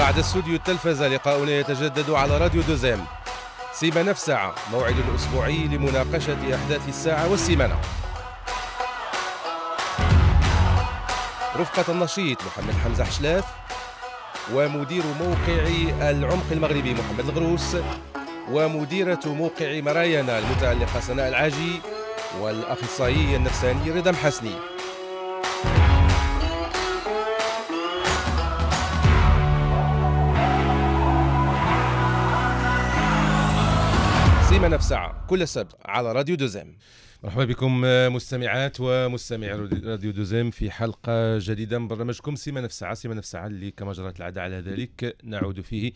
بعد استوديو التلفزة لقاؤنا يتجدد على راديو دوزام سيمانة في ساعة موعد الأسبوعي لمناقشة أحداث الساعة والسيمانة رفقة النشيط محمد حمزة حشلاف ومدير موقع العمق المغربي محمد الغروس ومديرة موقع مرايانا المتألقة سناء العاجي والأخصائي النفساني رضا حسني ديما نفسها ساعة كل سبت على راديو دوزيم مرحبا بكم آه، مستمعات ومستمعي راديو دوزيم في حلقة جديدة من برنامجكم سيما نفس ساعة سيما نفس ساعة اللي كما جرت العادة على ذلك نعود فيه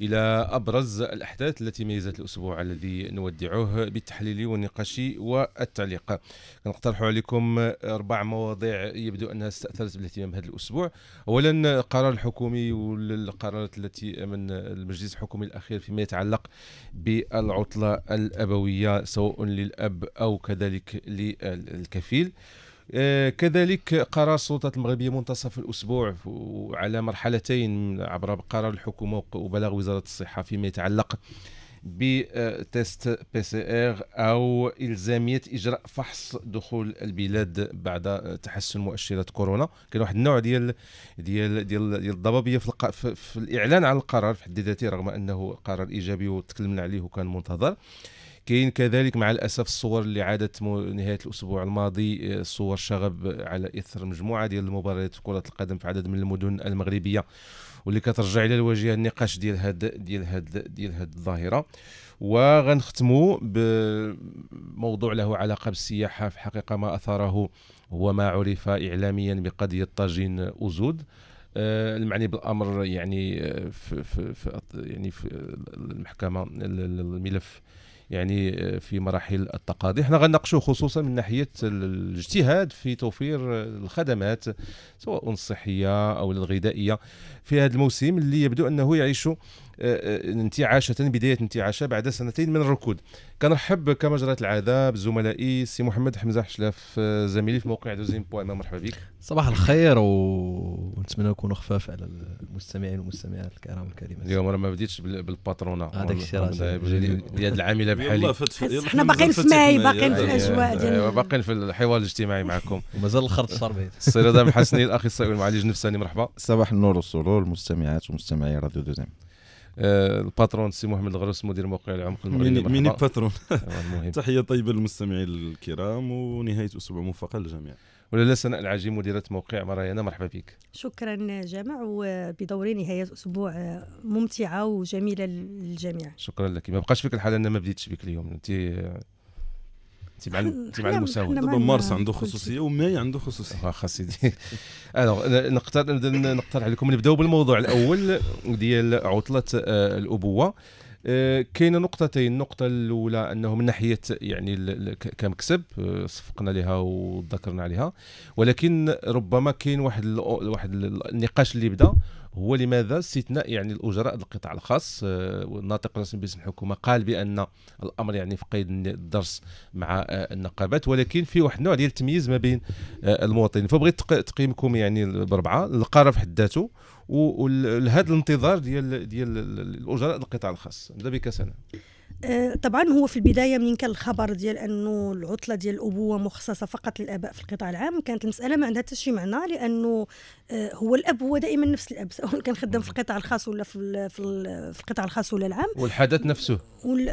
إلى أبرز الأحداث التي ميزت الأسبوع الذي نودعه بالتحليل والنقاش والتعليق نقترح عليكم أربع مواضيع يبدو أنها استأثرت بالاهتمام هذا الأسبوع أولا قرار الحكومي والقرارات التي من المجلس الحكومي الأخير فيما يتعلق بالعطلة الأبوية سواء للأب أو كذا ذلك للكفيل آه، كذلك قرار السلطات المغربية منتصف الأسبوع على مرحلتين عبر قرار الحكومة وبلاغ وزارة الصحة فيما يتعلق بتست بي سي ار او الزاميه اجراء فحص دخول البلاد بعد تحسن مؤشرات كورونا كان واحد النوع ديال ديال ديال, ديال الضبابيه في, الق... في, في الاعلان عن القرار في حد ذاته رغم انه قرار ايجابي وتكلمنا عليه وكان منتظر كاين كذلك مع الاسف الصور اللي عادت نهايه الاسبوع الماضي آه، صور شغب على اثر مجموعه ديال المباريات في كره القدم في عدد من المدن المغربيه واللي كترجع الى الواجهه النقاش ديال هاد ديال هاد ديال هاد الظاهره وغنختموا بموضوع له علاقه بالسياحه في حقيقه ما اثاره هو ما عرف اعلاميا بقضيه طاجين اوزود آه، المعني بالامر يعني آه، في, في, في يعني في المحكمه الملف يعني آه، في مراحل التقاضي احنا غنناقشوا خصوصا من ناحيه الاجتهاد في توفير الخدمات سواء الصحيه او الغذائيه في هذا الموسم اللي يبدو انه يعيش انتعاشة بداية انتعاشة بعد سنتين من الركود كنرحب كما جرت العادة بزملائي سي محمد حمزة حشلاف آه، زميلي في موقع دوزين بوا مرحبا بك صباح الخير ونتمنى نكونوا خفاف على المستمعين والمستمعات الكرام الكريمات اليوم راه ما بديتش بالباترونه هذاك الشيء راه اليد العامله بحالي حنا باقيين في ماي باقيين في الاجواء ديال آه، باقيين في الحوار الاجتماعي معكم ومازال الخرط الشربي السيد ادم حسني الاخصائي والمعالج النفساني مرحبا صباح النور والسرور المستمعات ومستمعي راديو دوزين آه، الباترون سي محمد الغروس مدير موقع العمق المغربي ميني باترون تحيه طيبه للمستمعين الكرام ونهايه اسبوع موفقه للجميع ولا سناء العجيم مديرة موقع مرايانا مرحبا بك شكرا جامع وبدوري نهاية أسبوع آه، ممتعة وجميلة للجميع شكرا لك ما بقاش فيك الحالة أنا ما بديتش بك اليوم أنت تبع تبع المساواه دابا مارس عنده خصوصيه وماي عنده خصوصيه واخا سيدي الوغ نقترح نقترح عليكم نبداو بالموضوع الاول ديال عطله آه، الابوه آه، كاين نقطتين النقطه الاولى انه من ناحيه يعني كمكسب آه، صفقنا لها وذكرنا عليها ولكن ربما كاين واحد واحد النقاش اللي بدا هو لماذا استثناء يعني الاجراء القطاع الخاص آه، الناطق الرسمي باسم الحكومه قال بان الامر يعني في قيد الدرس مع آه، النقابات ولكن في واحد النوع ديال التمييز ما بين آه، المواطنين فبغيت تقييمكم يعني بربعه القرار في حد ذاته ولهذا الانتظار ديال ديال الاجراء القطاع الخاص نبدا بك سنه طبعا هو في البدايه منين كان الخبر ديال انه العطله ديال الابوه مخصصه فقط للاباء في القطاع العام كانت المساله ما عندها حتى شي معنى لانه آه، هو الاب هو دائما نفس الاب سواء كان خدام في القطاع الخاص ولا في في القطاع الخاص ولا العام والحدث نفسه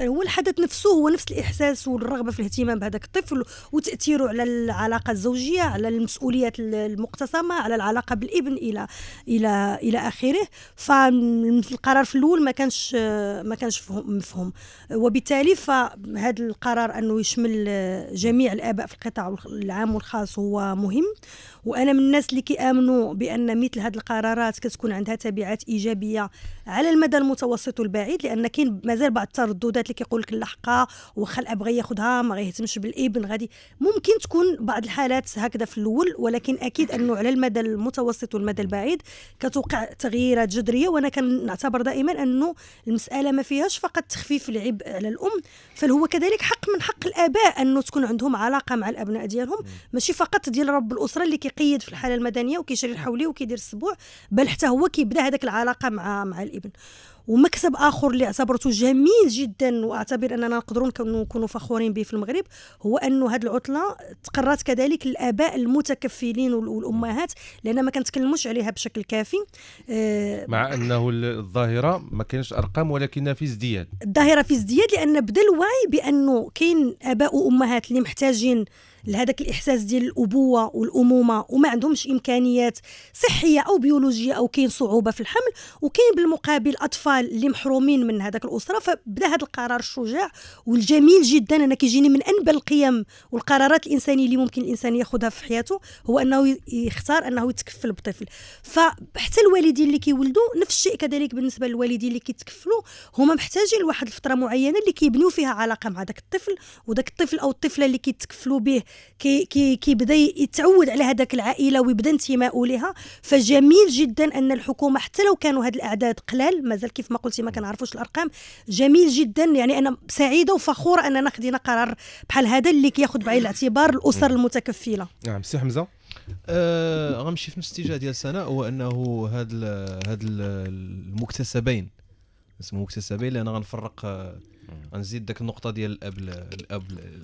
هو الحدث نفسه هو نفس الاحساس والرغبه في الاهتمام بهذاك الطفل وتاثيره على العلاقه الزوجيه على المسؤوليات المقتسمه على العلاقه بالابن الى الى الى اخره فالقرار في الاول ما كانش ما كانش مفهوم وبالتالي فهذا القرار انه يشمل جميع الاباء في القطاع العام والخاص هو مهم وانا من الناس اللي كيامنوا بان مثل هذه القرارات كتكون عندها تبعات ايجابيه على المدى المتوسط والبعيد لان كاين مازال بعض الترددات اللي كيقول لك اللحقه واخا الاب ياخذها ما غيهتمش بالابن غادي ممكن تكون بعض الحالات هكذا في الاول ولكن اكيد انه على المدى المتوسط والمدى البعيد كتوقع تغييرات جذريه وانا كنعتبر دائما انه المساله ما فيهاش فقط تخفيف العبء على الام فهو كذلك حق من حق الاباء انه تكون عندهم علاقه مع الابناء ديالهم ماشي فقط ديال رب الاسره اللي كيقيد في الحاله المدنيه وكيشري الحولي وكيدير السبوع بل حتى هو كيبدا هذاك العلاقه مع مع الابن الابن ومكسب اخر اللي اعتبرته جميل جدا واعتبر اننا نقدروا نكونوا فخورين به في المغرب هو انه هذه العطله تقرات كذلك الاباء المتكفلين والامهات لان ما كنتكلموش عليها بشكل كافي آه، مع انه الظاهره ما كاينش ارقام ولكنها في ازدياد الظاهره في ازدياد لان بدا الوعي بانه كاين اباء وامهات اللي محتاجين لهذاك الاحساس ديال الابوه والامومه وما عندهمش امكانيات صحيه او بيولوجيه او كاين صعوبه في الحمل وكاين بالمقابل اطفال اللي محرومين من هذاك الاسره فبدا هذا القرار الشجاع والجميل جدا انا كيجيني من انبل القيم والقرارات الانسانيه اللي ممكن الانسان ياخذها في حياته هو انه يختار انه يتكفل بطفل فحتى الوالدين اللي كيولدوا نفس الشيء كذلك بالنسبه للوالدين اللي كيتكفلوا هما محتاجين لواحد الفتره معينه اللي كيبنيو فيها علاقه مع ذاك الطفل وذاك الطفل او الطفله اللي كيتكفلوا به كي كي كيبدا يتعود على هذاك العائله ويبدا انتمائه لها فجميل جدا ان الحكومه حتى لو كانوا هاد الاعداد قلال مازال كيف ما قلتي ما كنعرفوش الارقام جميل جدا يعني انا سعيده وفخوره اننا خدينا قرار بحال هذا اللي كياخذ بعين الاعتبار الاسر المتكفله نعم سي حمزه آه غنمشي في نفس الاتجاه ديال سناء هو انه هاد هاد المكتسبين اسمه مكتسبين لان غنفرق غنزيد داك النقطه ديال الاب الاب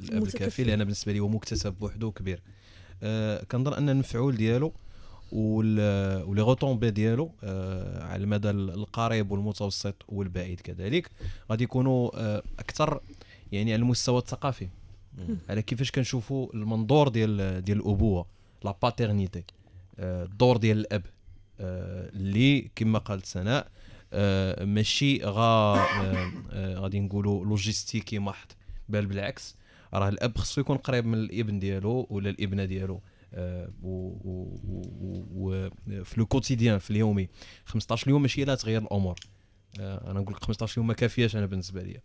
الاب الكافي لان بالنسبه لي هو مكتسب بوحدو كبير أه كنظن ان المفعول ديالو ولي غوتومبي ديالو أه على المدى القريب والمتوسط والبعيد كذلك غادي يكونوا آه، اكثر يعني على المستوى الثقافي على كيفاش كنشوفوا المنظور ديال ديال الابوه لا باترنيتي آه، الدور ديال الاب آه، اللي كما قالت سناء آه، ماشي غا آه، آه، غادي نقولوا لوجيستيكي محض بل بالعكس راه الاب خصو يكون قريب من الابن ديالو ولا الابنه ديالو و لو كوتيديان في اليومي 15 يوم ماشي لا تغير الامور انا نقول لك 15 يوم ما كافياش انا بالنسبه لي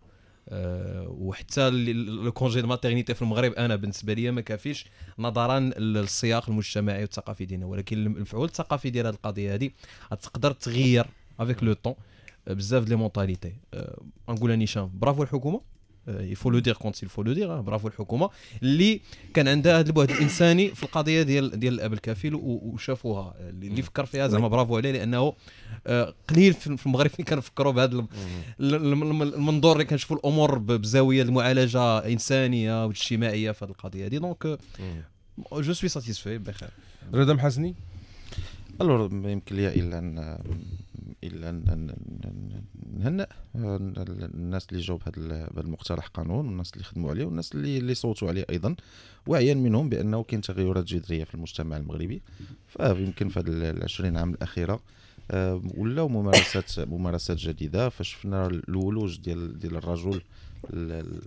وحتى لو كونجي ماتيرنيتي في المغرب انا بالنسبه لي ما كافيش نظرا للسياق المجتمعي والثقافي ديالنا ولكن المفعول الثقافي ديال هذه القضيه هذه تقدر تغير افيك لو طون بزاف دي مونتاليتي نقول نيشان برافو الحكومه يفو لو دير كونت يفو لو دير برافو الحكومه اللي كان عندها هذا البعد الانساني في القضيه ديال ديال الاب الكفيل وشافوها اللي فكر فيها زعما برافو عليه لانه قليل في المغرب اللي كنفكروا بهذا المنظور اللي كنشوفوا الامور بزاويه المعالجه انسانيه واجتماعيه في هذه القضيه هذه دونك جو سوي ساتيسفي بخير رضا حسني الور يمكن لي الا ان الا ان نهنأ الناس اللي جاوا بهذا المقترح قانون والناس اللي خدموا عليه والناس اللي اللي صوتوا عليه ايضا واعيا منهم بانه كاين تغيرات جذريه في المجتمع المغربي فيمكن في هذه العشرين عام الاخيره آه، ولاو ممارسات ممارسات جديده فشفنا الولوج ديال ديال الرجل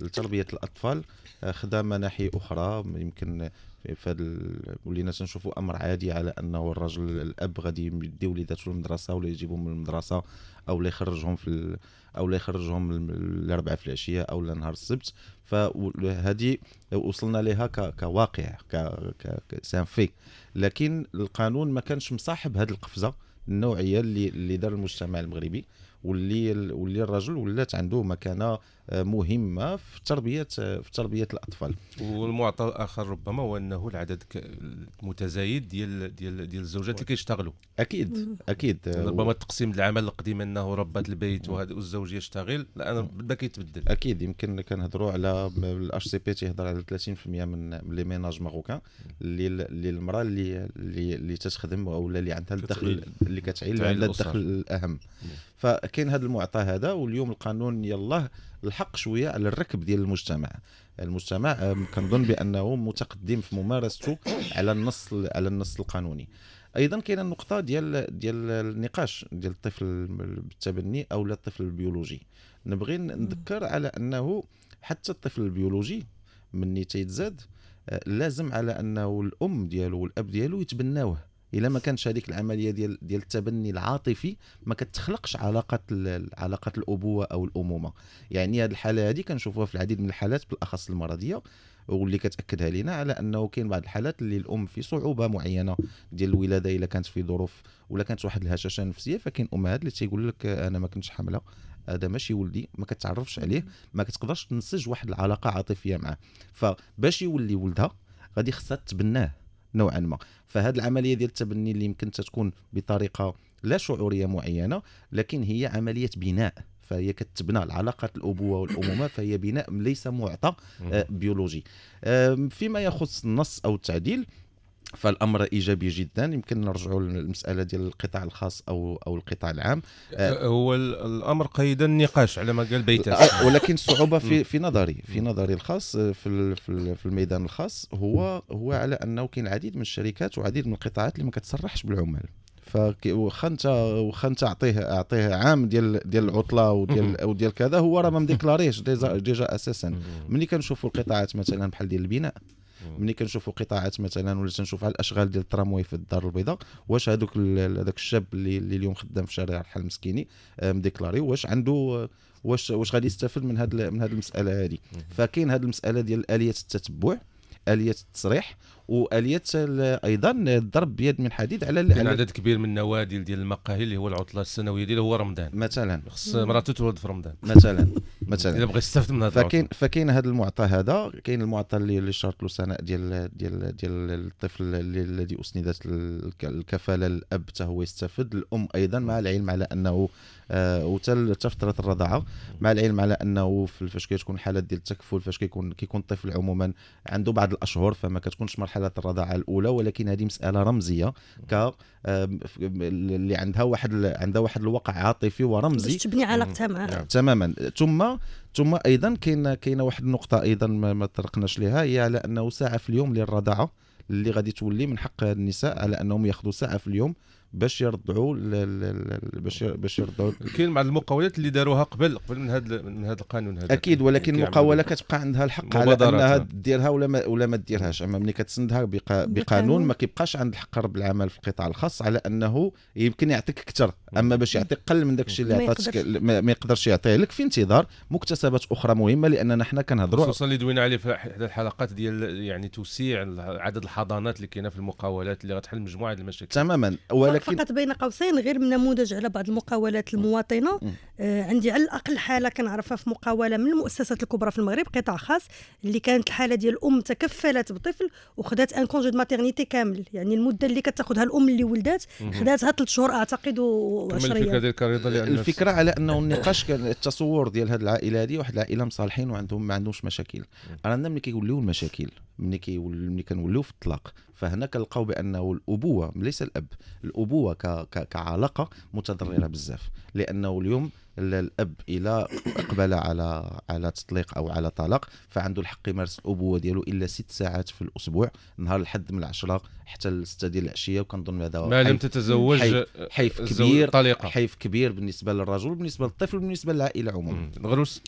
لتربيه الاطفال آه، خدا مناحي اخرى يمكن فهاد ولينا تنشوفوا امر عادي على انه الرجل الاب غادي يدي وليداتو للمدرسه ولا يجيبهم من المدرسه او لا يخرجهم في او لا يخرجهم الاربعاء في العشيه او نهار السبت فهذه وصلنا لها كواقع ك... سان في لكن القانون ما كانش مصاحب هذه القفزه النوعيه اللي اللي دار المجتمع المغربي واللي واللي الرجل ولات عنده مكانه مهمه في تربيه في تربيه الاطفال والمعطى الاخر ربما هو انه العدد المتزايد ديال ديال ديال الزوجات اللي كيشتغلوا اكيد اكيد ربما التقسيم العمل القديم انه ربات البيت وهذا الزوج يشتغل الان بدا كيتبدل اكيد يمكن كنهضروا على الاش سي بي تيهضر على 30% من لي ميناج ماروكان اللي المراه اللي اللي تتخدم او اللي عندها الدخل اللي كتعيل عندها الدخل الاهم فكاين هذا المعطى هذا واليوم القانون يلاه الحق شويه على الركب ديال المجتمع المجتمع آه، كنظن بانه متقدم في ممارسته على النص على النص القانوني ايضا كاينه النقطه ديال ديال النقاش ديال الطفل بالتبني او الطفل البيولوجي نبغي نذكر على انه حتى الطفل البيولوجي مني تيتزاد آه، لازم على انه الام ديالو والاب ديالو يتبناوه الا ما كانش هذيك العمليه ديال ديال التبني العاطفي ما كتخلقش علاقه علاقه الابوه او الامومه يعني هذه الحاله هذه كنشوفوها في العديد من الحالات بالاخص المرضيه واللي كتاكدها لنا على انه كاين بعض الحالات اللي الام في صعوبه معينه ديال الولاده الا كانت في ظروف ولا كانت واحد الهشاشه نفسيه فكاين امهات اللي تيقول لك انا ما كنتش حامله هذا ماشي ولدي ما كتعرفش عليه ما كتقدرش تنسج واحد العلاقه عاطفيه معاه فباش يولي ولدها غادي خصها تبناه نوعا ما فهاد العمليه ديال التبني اللي يمكن تكون بطريقه لا شعوريه معينه لكن هي عمليه بناء فهي كتبنى العلاقات الابوه والامومه فهي بناء ليس معطى آه، بيولوجي فيما يخص النص او التعديل فالامر ايجابي جدا يمكن نرجعوا للمساله ديال القطاع الخاص او او القطاع العام آه، آه، هو الامر قيد النقاش على ما قال بيتاش آه، ولكن الصعوبه في في نظري في نظري الخاص في في الميدان الخاص هو هو على انه كاين العديد من الشركات وعديد من القطاعات اللي ما كتصرحش بالعمال فواخا انت واخا انت اعطيه اعطيه عام ديال ديال العطله وديال وديال كذا هو راه ما مديكلاريش ديجا اساسا ملي كنشوفوا القطاعات مثلا بحال ديال البناء ملي كنشوفوا قطاعات مثلا ولا تنشوف على الاشغال ديال الترامواي في الدار البيضاء واش هذوك هذاك الشاب اللي, اللي اليوم خدام في شارع الحل مسكيني آه، مديكلاري واش عنده آه، واش واش غادي يستافد من هذه من هذه المساله هذه فكاين هذه المساله ديال اليه التتبع اليه التصريح واليات ايضا ضرب بيد من حديد على كاين عدد كبير من النوادي ديال المقاهي اللي هو العطله السنويه ديالو هو رمضان مثلا خص مراته تولد في رمضان مثلا مثلا الا بغى يستافد من هذا فكاين فكاين هذا المعطى هذا كاين المعطى اللي شرط له سناء ديال ديال ديال الطفل الذي اسندت الكفاله الاب حتى هو يستفد الام ايضا مع العلم على انه آه، وحتى فتره الرضاعه مع العلم على انه فاش كتكون الحالات ديال التكفل فاش كيكون كيكون الطفل عموما عنده بعض الاشهر فما كتكونش مرحله مرحله الرضاعه الاولى ولكن هذه مساله رمزيه ك اللي عندها واحد عندها واحد الواقع عاطفي ورمزي تبني علاقتها معها نعم. تماما ثم ثم ايضا كاين كاين واحد النقطه ايضا ما طرقناش لها هي على انه ساعه في اليوم للرضاعه اللي غادي تولي من حق النساء على انهم ياخذوا ساعه في اليوم باش يرضعوا باش باش يرضعوا كاين بعض المقاولات اللي داروها قبل قبل من هذا من هذا القانون هذا اكيد ولكن المقاوله كتبقى عندها الحق على انها ديرها ولا ما ولا ما ديرهاش اما ملي كتسندها بقانون ما كيبقاش عند الحق رب العمل في القطاع الخاص على انه يمكن يعطيك اكثر اما باش يعطيك قل من داك الشيء اللي عطاتك ما يقدرش يعطيه لك في انتظار مكتسبات اخرى مهمه لاننا حنا كنهضروا خصوصا اللي دوينا عليه في احدى الحلقات ديال يعني توسيع عدد الحضانات اللي كاينه في المقاولات اللي غتحل مجموعه المشاكل تماما ولكن ولكن فقط بين قوسين غير من نموذج على بعض المقاولات المواطنه آه عندي على الاقل حاله كنعرفها في مقاوله من المؤسسات الكبرى في المغرب قطاع خاص اللي كانت الحاله ديال ام تكفلت بطفل وخدات ان كونجي دو ماتيرنيتي كامل يعني المده اللي كتاخذها الام اللي ولدات خداتها ثلاث شهور اعتقد و10 الفكره على انه النقاش كان التصور ديال هذه العائله هذه واحد العائله مصالحين وعندهم ما عندهمش مشاكل رانا ملي كيوليو المشاكل ملي كيوليو ملي كنوليو في الطلاق فهناك لقاو بانه الابوه ليس الاب الابوه كعلاقه متضرره بزاف لانه اليوم الاب الى اقبل على على تطليق او على طلاق فعنده الحق يمارس الابوه ديالو الا ست ساعات في الاسبوع نهار الحد من العشرة حتى السته ديال العشيه وكنظن هذا ما لم تتزوج حيف, كبير طليقة. حيف كبير بالنسبه للرجل بالنسبه للطفل بالنسبه للعائله عموما غروس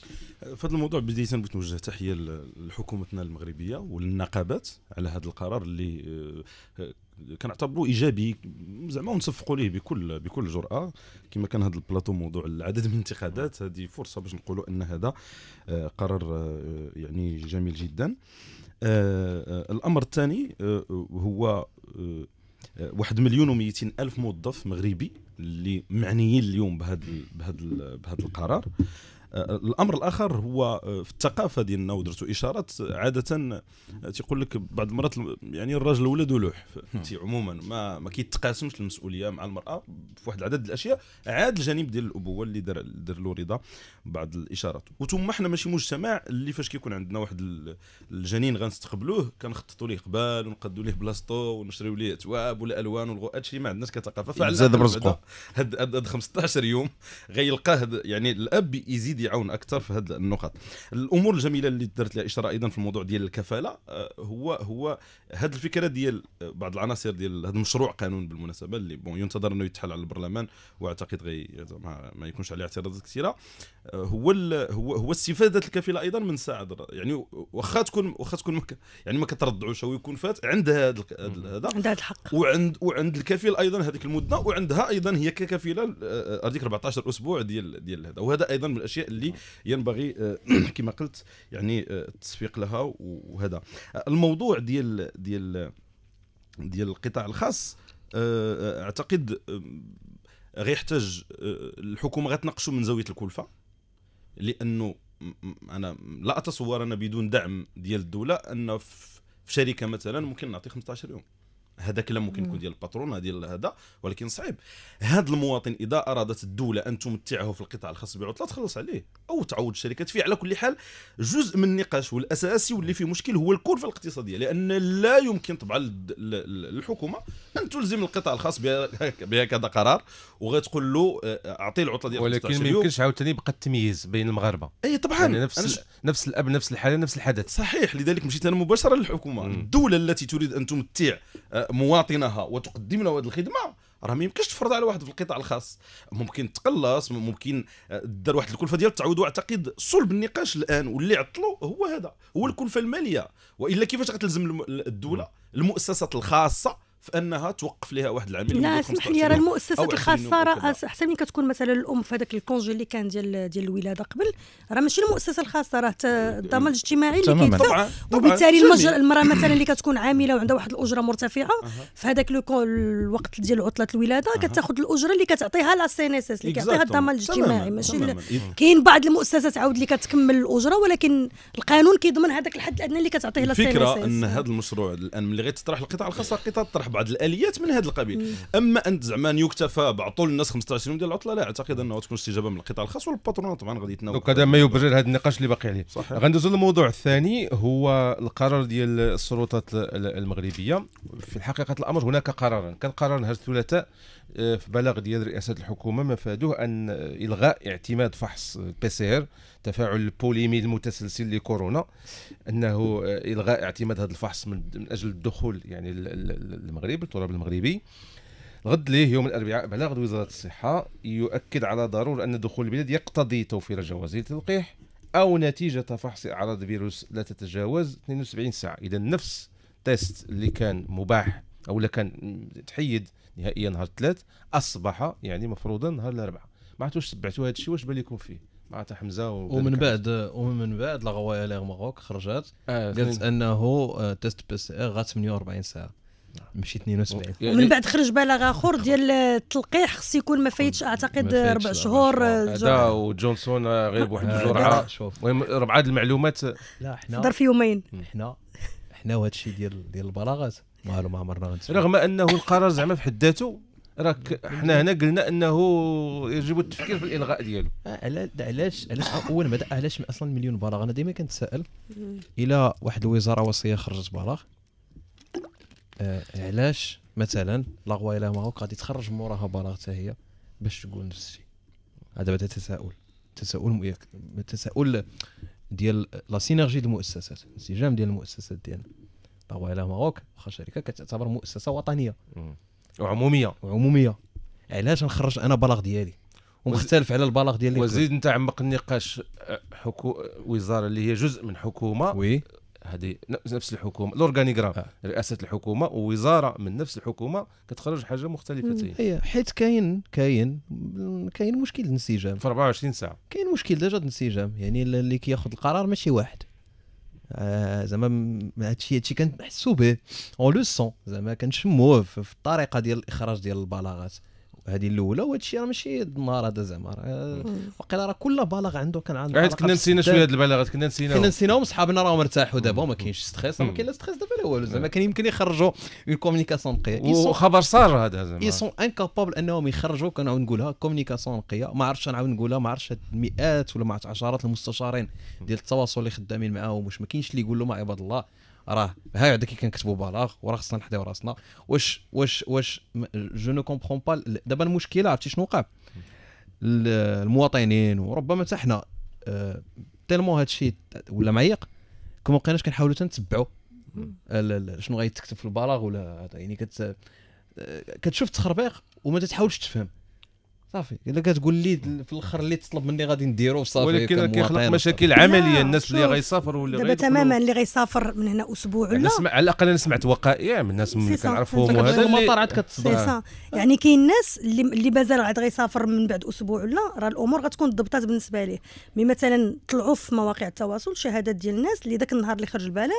في هذا الموضوع بديت بغيت نوجه تحيه لحكومتنا المغربيه وللنقابات على هذا القرار اللي آه، كنعتبروا ايجابي زعما ونصفقوا ليه بكل بكل جراه كما كان هذا البلاطو موضوع العدد من الانتقادات هذه فرصه باش نقولوا ان هذا آه، قرار آه، يعني جميل جدا آه، الامر الثاني هو واحد مليون و ألف موظف مغربي اللي معنيين اليوم بهذا بهذا بهذا القرار آه، الامر الاخر هو آه، في الثقافه ديالنا ودرتو اشارات عاده تيقول لك بعض المرات يعني الراجل ولد ولوح عموما ما ما كيتقاسمش المسؤوليه مع المراه في واحد العدد الاشياء عاد الجانب ديال الابوه اللي دار دار له رضا بعض الاشارات وثم حنا ماشي مجتمع اللي فاش كيكون عندنا واحد الجنين غنستقبلوه كنخططوا ليه قبال ونقدوا ليه بلاصتو ونشريو ليه تواب ولا الوان هادشي ما عندناش كثقافه فعلا زاد برزقو هاد 15 يوم غيلقاه يعني الاب يزيد يعاون اكثر في هذه النقط الامور الجميله اللي درت لها اشاره ايضا في الموضوع ديال الكفاله آه، هو هو هذه الفكره ديال بعض العناصر ديال هذا المشروع قانون بالمناسبه اللي بون ينتظر انه يتحل على البرلمان واعتقد غي ما يكونش عليه اعتراضات كثيره آه، هو هو هو استفاده الكفيله ايضا من ساعد يعني واخا تكون واخا تكون يعني ما كترضعوش او يكون فات عندها هذا عندها الحق وعند وعند الكفيل ايضا هذيك المده وعندها ايضا هي ككفيله هذيك 14 اسبوع ديال ديال هذا وهذا ايضا من الاشياء اللي ينبغي آه، كما قلت يعني آه، التصفيق لها وهذا الموضوع ديال ديال ديال القطاع الخاص آه، اعتقد غيحتاج الحكومه غتناقشو من زاويه الكلفه لانه انا لا اتصور انا بدون دعم ديال الدوله ان في شركه مثلا ممكن نعطي 15 يوم هذا كلام ممكن يكون ديال الباترون ديال هذا ولكن صعيب هذا المواطن اذا ارادت الدوله ان تمتعه في القطاع الخاص بالعطله تخلص عليه او تعوض الشركات فيه على كل حال جزء من النقاش والاساسي واللي فيه مشكل هو الكلفه الاقتصاديه لان لا يمكن طبعا الحكومه ان تلزم القطاع الخاص بهكذا قرار وغتقول له آه، آه، اعطيه العطله ديال ولكن ما يمكنش عاوتاني يبقى التمييز بين المغاربه اي طبعا يعني نفس أنا... ش... نفس الاب نفس الحاله نفس الحدث صحيح لذلك مشيت انا مباشره للحكومه مم. الدوله التي تريد ان تمتع آه، مواطنها وتقدم له هذه الخدمه راه ما يمكنش تفرض على واحد في القطاع الخاص ممكن تقلص ممكن دار واحد الكلفه ديال التعويض واعتقد صلب النقاش الان واللي عطلو هو هذا هو الكلفه الماليه والا كيفاش غتلزم الدوله المؤسسات الخاصه في انها توقف لها واحد العميل لا نعم، اسمح لي راه المؤسسات الخاصه راه حتى من كتكون مثلا الام في هذاك الكونجي اللي كان ديال ديال الولاده قبل راه ماشي المؤسسه الخاصه راه الضمان الاجتماعي اللي كيدفع وبالتالي المراه مثلا اللي كتكون عامله وعندها واحد الاجره مرتفعه في هذاك الوقت ديال عطله الولاده كتاخذ الاجره اللي كتعطيها لا سي ان اس اس اللي كيعطيها الضمان الاجتماعي ماشي كاين بعض المؤسسات عاود اللي كتكمل الاجره ولكن القانون كيضمن هذاك الحد الادنى اللي كتعطيه لا سي ان اس اس الفكره ان هذا المشروع الان ملي غيتطرح القطاع الخاص القطاع الطرح بعض الاليات من هذا القبيل اما ان زعما يكتفى بعطول الناس 15 يوم ديال العطله لا اعتقد انه تكون استجابه من القطاع الخاص والباترون طبعا غادي يتناول دونك هذا ما يبرر هذا النقاش اللي باقي عليه صحيح غندوزو للموضوع الثاني هو القرار ديال السلطات المغربيه في حقيقه الامر هناك قرارا كان قرار نهار الثلاثاء آه، في بلاغ ديال رئاسه الحكومه مفادوه ان الغاء اعتماد فحص بي سي ار تفاعل البوليمي المتسلسل لكورونا انه آه، الغاء اعتماد هذا الفحص من اجل الدخول يعني المغرب التراب المغربي غد ليه يوم الاربعاء بلاغ وزاره الصحه يؤكد على ضروره ان دخول البلاد يقتضي توفير جوازي التلقيح او نتيجه فحص اعراض فيروس لا تتجاوز 72 ساعه اذا نفس تيست اللي كان مباح او اللي كان تحيد نهائيا نهار الثلاث اصبح يعني مفروضا نهار الاربعاء ما عرفتوش تبعتوا هذا الشيء واش بان لكم فيه عطا حمزه ومن بعد ومن بعد لا غوايا ماروك خرجات آه، قالت انه تيست بي سي ار غا 48 ساعه ماشي نعم. 72 يعني ومن بعد خرج بلاغ اخر ديال التلقيح خص يكون ما فايتش اعتقد ربع شهور آه، هذا وجونسون آه، غير بواحد الجرعه شوف ربعه المعلومات لا حنا في ظرف يومين حنا حنا وهذا الشيء ديال ديال البلاغات ما عمرنا رغم انه القرار زعما في حد ذاته راك حنا هنا قلنا انه يجب التفكير في الالغاء ديالو آه، علاش علاش علاش آه، اول ما علاش اصلا مليون بلاغ انا ديما كنتسائل الى واحد الوزاره وصيه خرجت بلاغ آه علاش مثلا لاغوا الى ماروك غادي تخرج موراها بلاغ حتى هي باش تقول نفس الشيء هذا بدا تساؤل تساؤل تساؤل ديال لا سينرجي ديال المؤسسات انسجام ديال المؤسسات ديالنا لاغوا الى ماروك واخا شركه كتعتبر مؤسسه وطنيه وعموميه وعموميه علاش نخرج انا بلاغ ديالي ومختلف على البلاغ ديالي وزيد انت عمق النقاش آه، حكو... وزاره اللي هي جزء من حكومه وي هذه نفس الحكومه الاورغانيغرام آه. رئاسه الحكومه ووزاره من نفس الحكومه كتخرج حاجه مختلفتين اي أيوة، حيت كاين كاين كاين مشكل الانسجام في 24 ساعه كاين مشكل ديجا الانسجام يعني اللي كياخذ القرار ماشي واحد آه، زعما هادشي هادشي كنحسو به اون لو سون زعما كنشموه في الطريقه ديال الاخراج ديال البلاغات هذه الاولى وهذا الشيء راه ماشي النهار هذا زعما واقيلا راه كل بالغ عنده كان عنده عاد كنا نسينا شويه هذه البلاغات كنا نسيناهم كنا نسيناهم صحابنا راهم ارتاحوا دابا ما كاينش ستريس ما كاين لا ستريس دابا لا والو زعما كان يمكن يخرجوا اون كومونيكاسيون نقيه وخبر صار هذا زعما اي سون انكابابل انهم يخرجوا كنعاود نقولها كومونيكاسيون نقيه ما عرفتش نعاود نقولها ما عرفتش مئات ولا مع عشرات المستشارين ديال التواصل اللي خدامين معاهم واش ما كاينش اللي يقول لهم عباد الله راه ها كي كنكتبوا بلاغ وراه خصنا نحضيو راسنا واش واش واش جو نو كومبرون با دابا المشكله عرفتي شنو وقع المواطنين وربما حتى حنا آه، تيلمون هذا الشيء ولا معيق كما بقيناش كنحاولوا تنتبعوا شنو غيتكتب في البلاغ ولا يعني كت آه، كتشوف تخربيق وما تتحاولش تفهم صافي الا كتقول لي في الاخر اللي تطلب مني غادي نديرو صافي ولكن كيخلق مشاكل عمليه الناس اللي غيسافروا ولا دابا تماما اللي غيسافر من هنا اسبوع ولا على الاقل انا سمعت وقائع من الناس اللي كنعرفهم وهذا المطار عاد كتصدر يعني كاين الناس اللي اللي مازال عاد غيسافر من بعد اسبوع ولا راه الامور غتكون ضبطات بالنسبه ليه مي مثلا طلعوا في مواقع التواصل شهادات ديال الناس اللي ذاك النهار اللي خرج البلاغ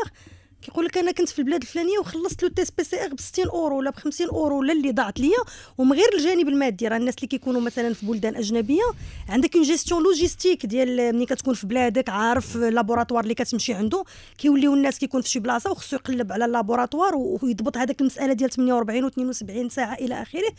كيقول لك انا كنت في البلاد الفلانيه وخلصت له تيست بي سي ار ب 60 اورو ولا ب 50 اورو ولا اللي ضاعت ليا ومن غير الجانب المادي راه الناس اللي كيكونوا مثلا في بلدان اجنبيه عندك اون جيستيون لوجيستيك ديال ملي كتكون في بلادك عارف اللابوراتوار اللي كتمشي عنده كيوليو الناس كيكون في شي بلاصه وخصو يقلب على اللابوراتوار ويضبط هذاك المساله ديال 48 و 72 ساعه الى اخره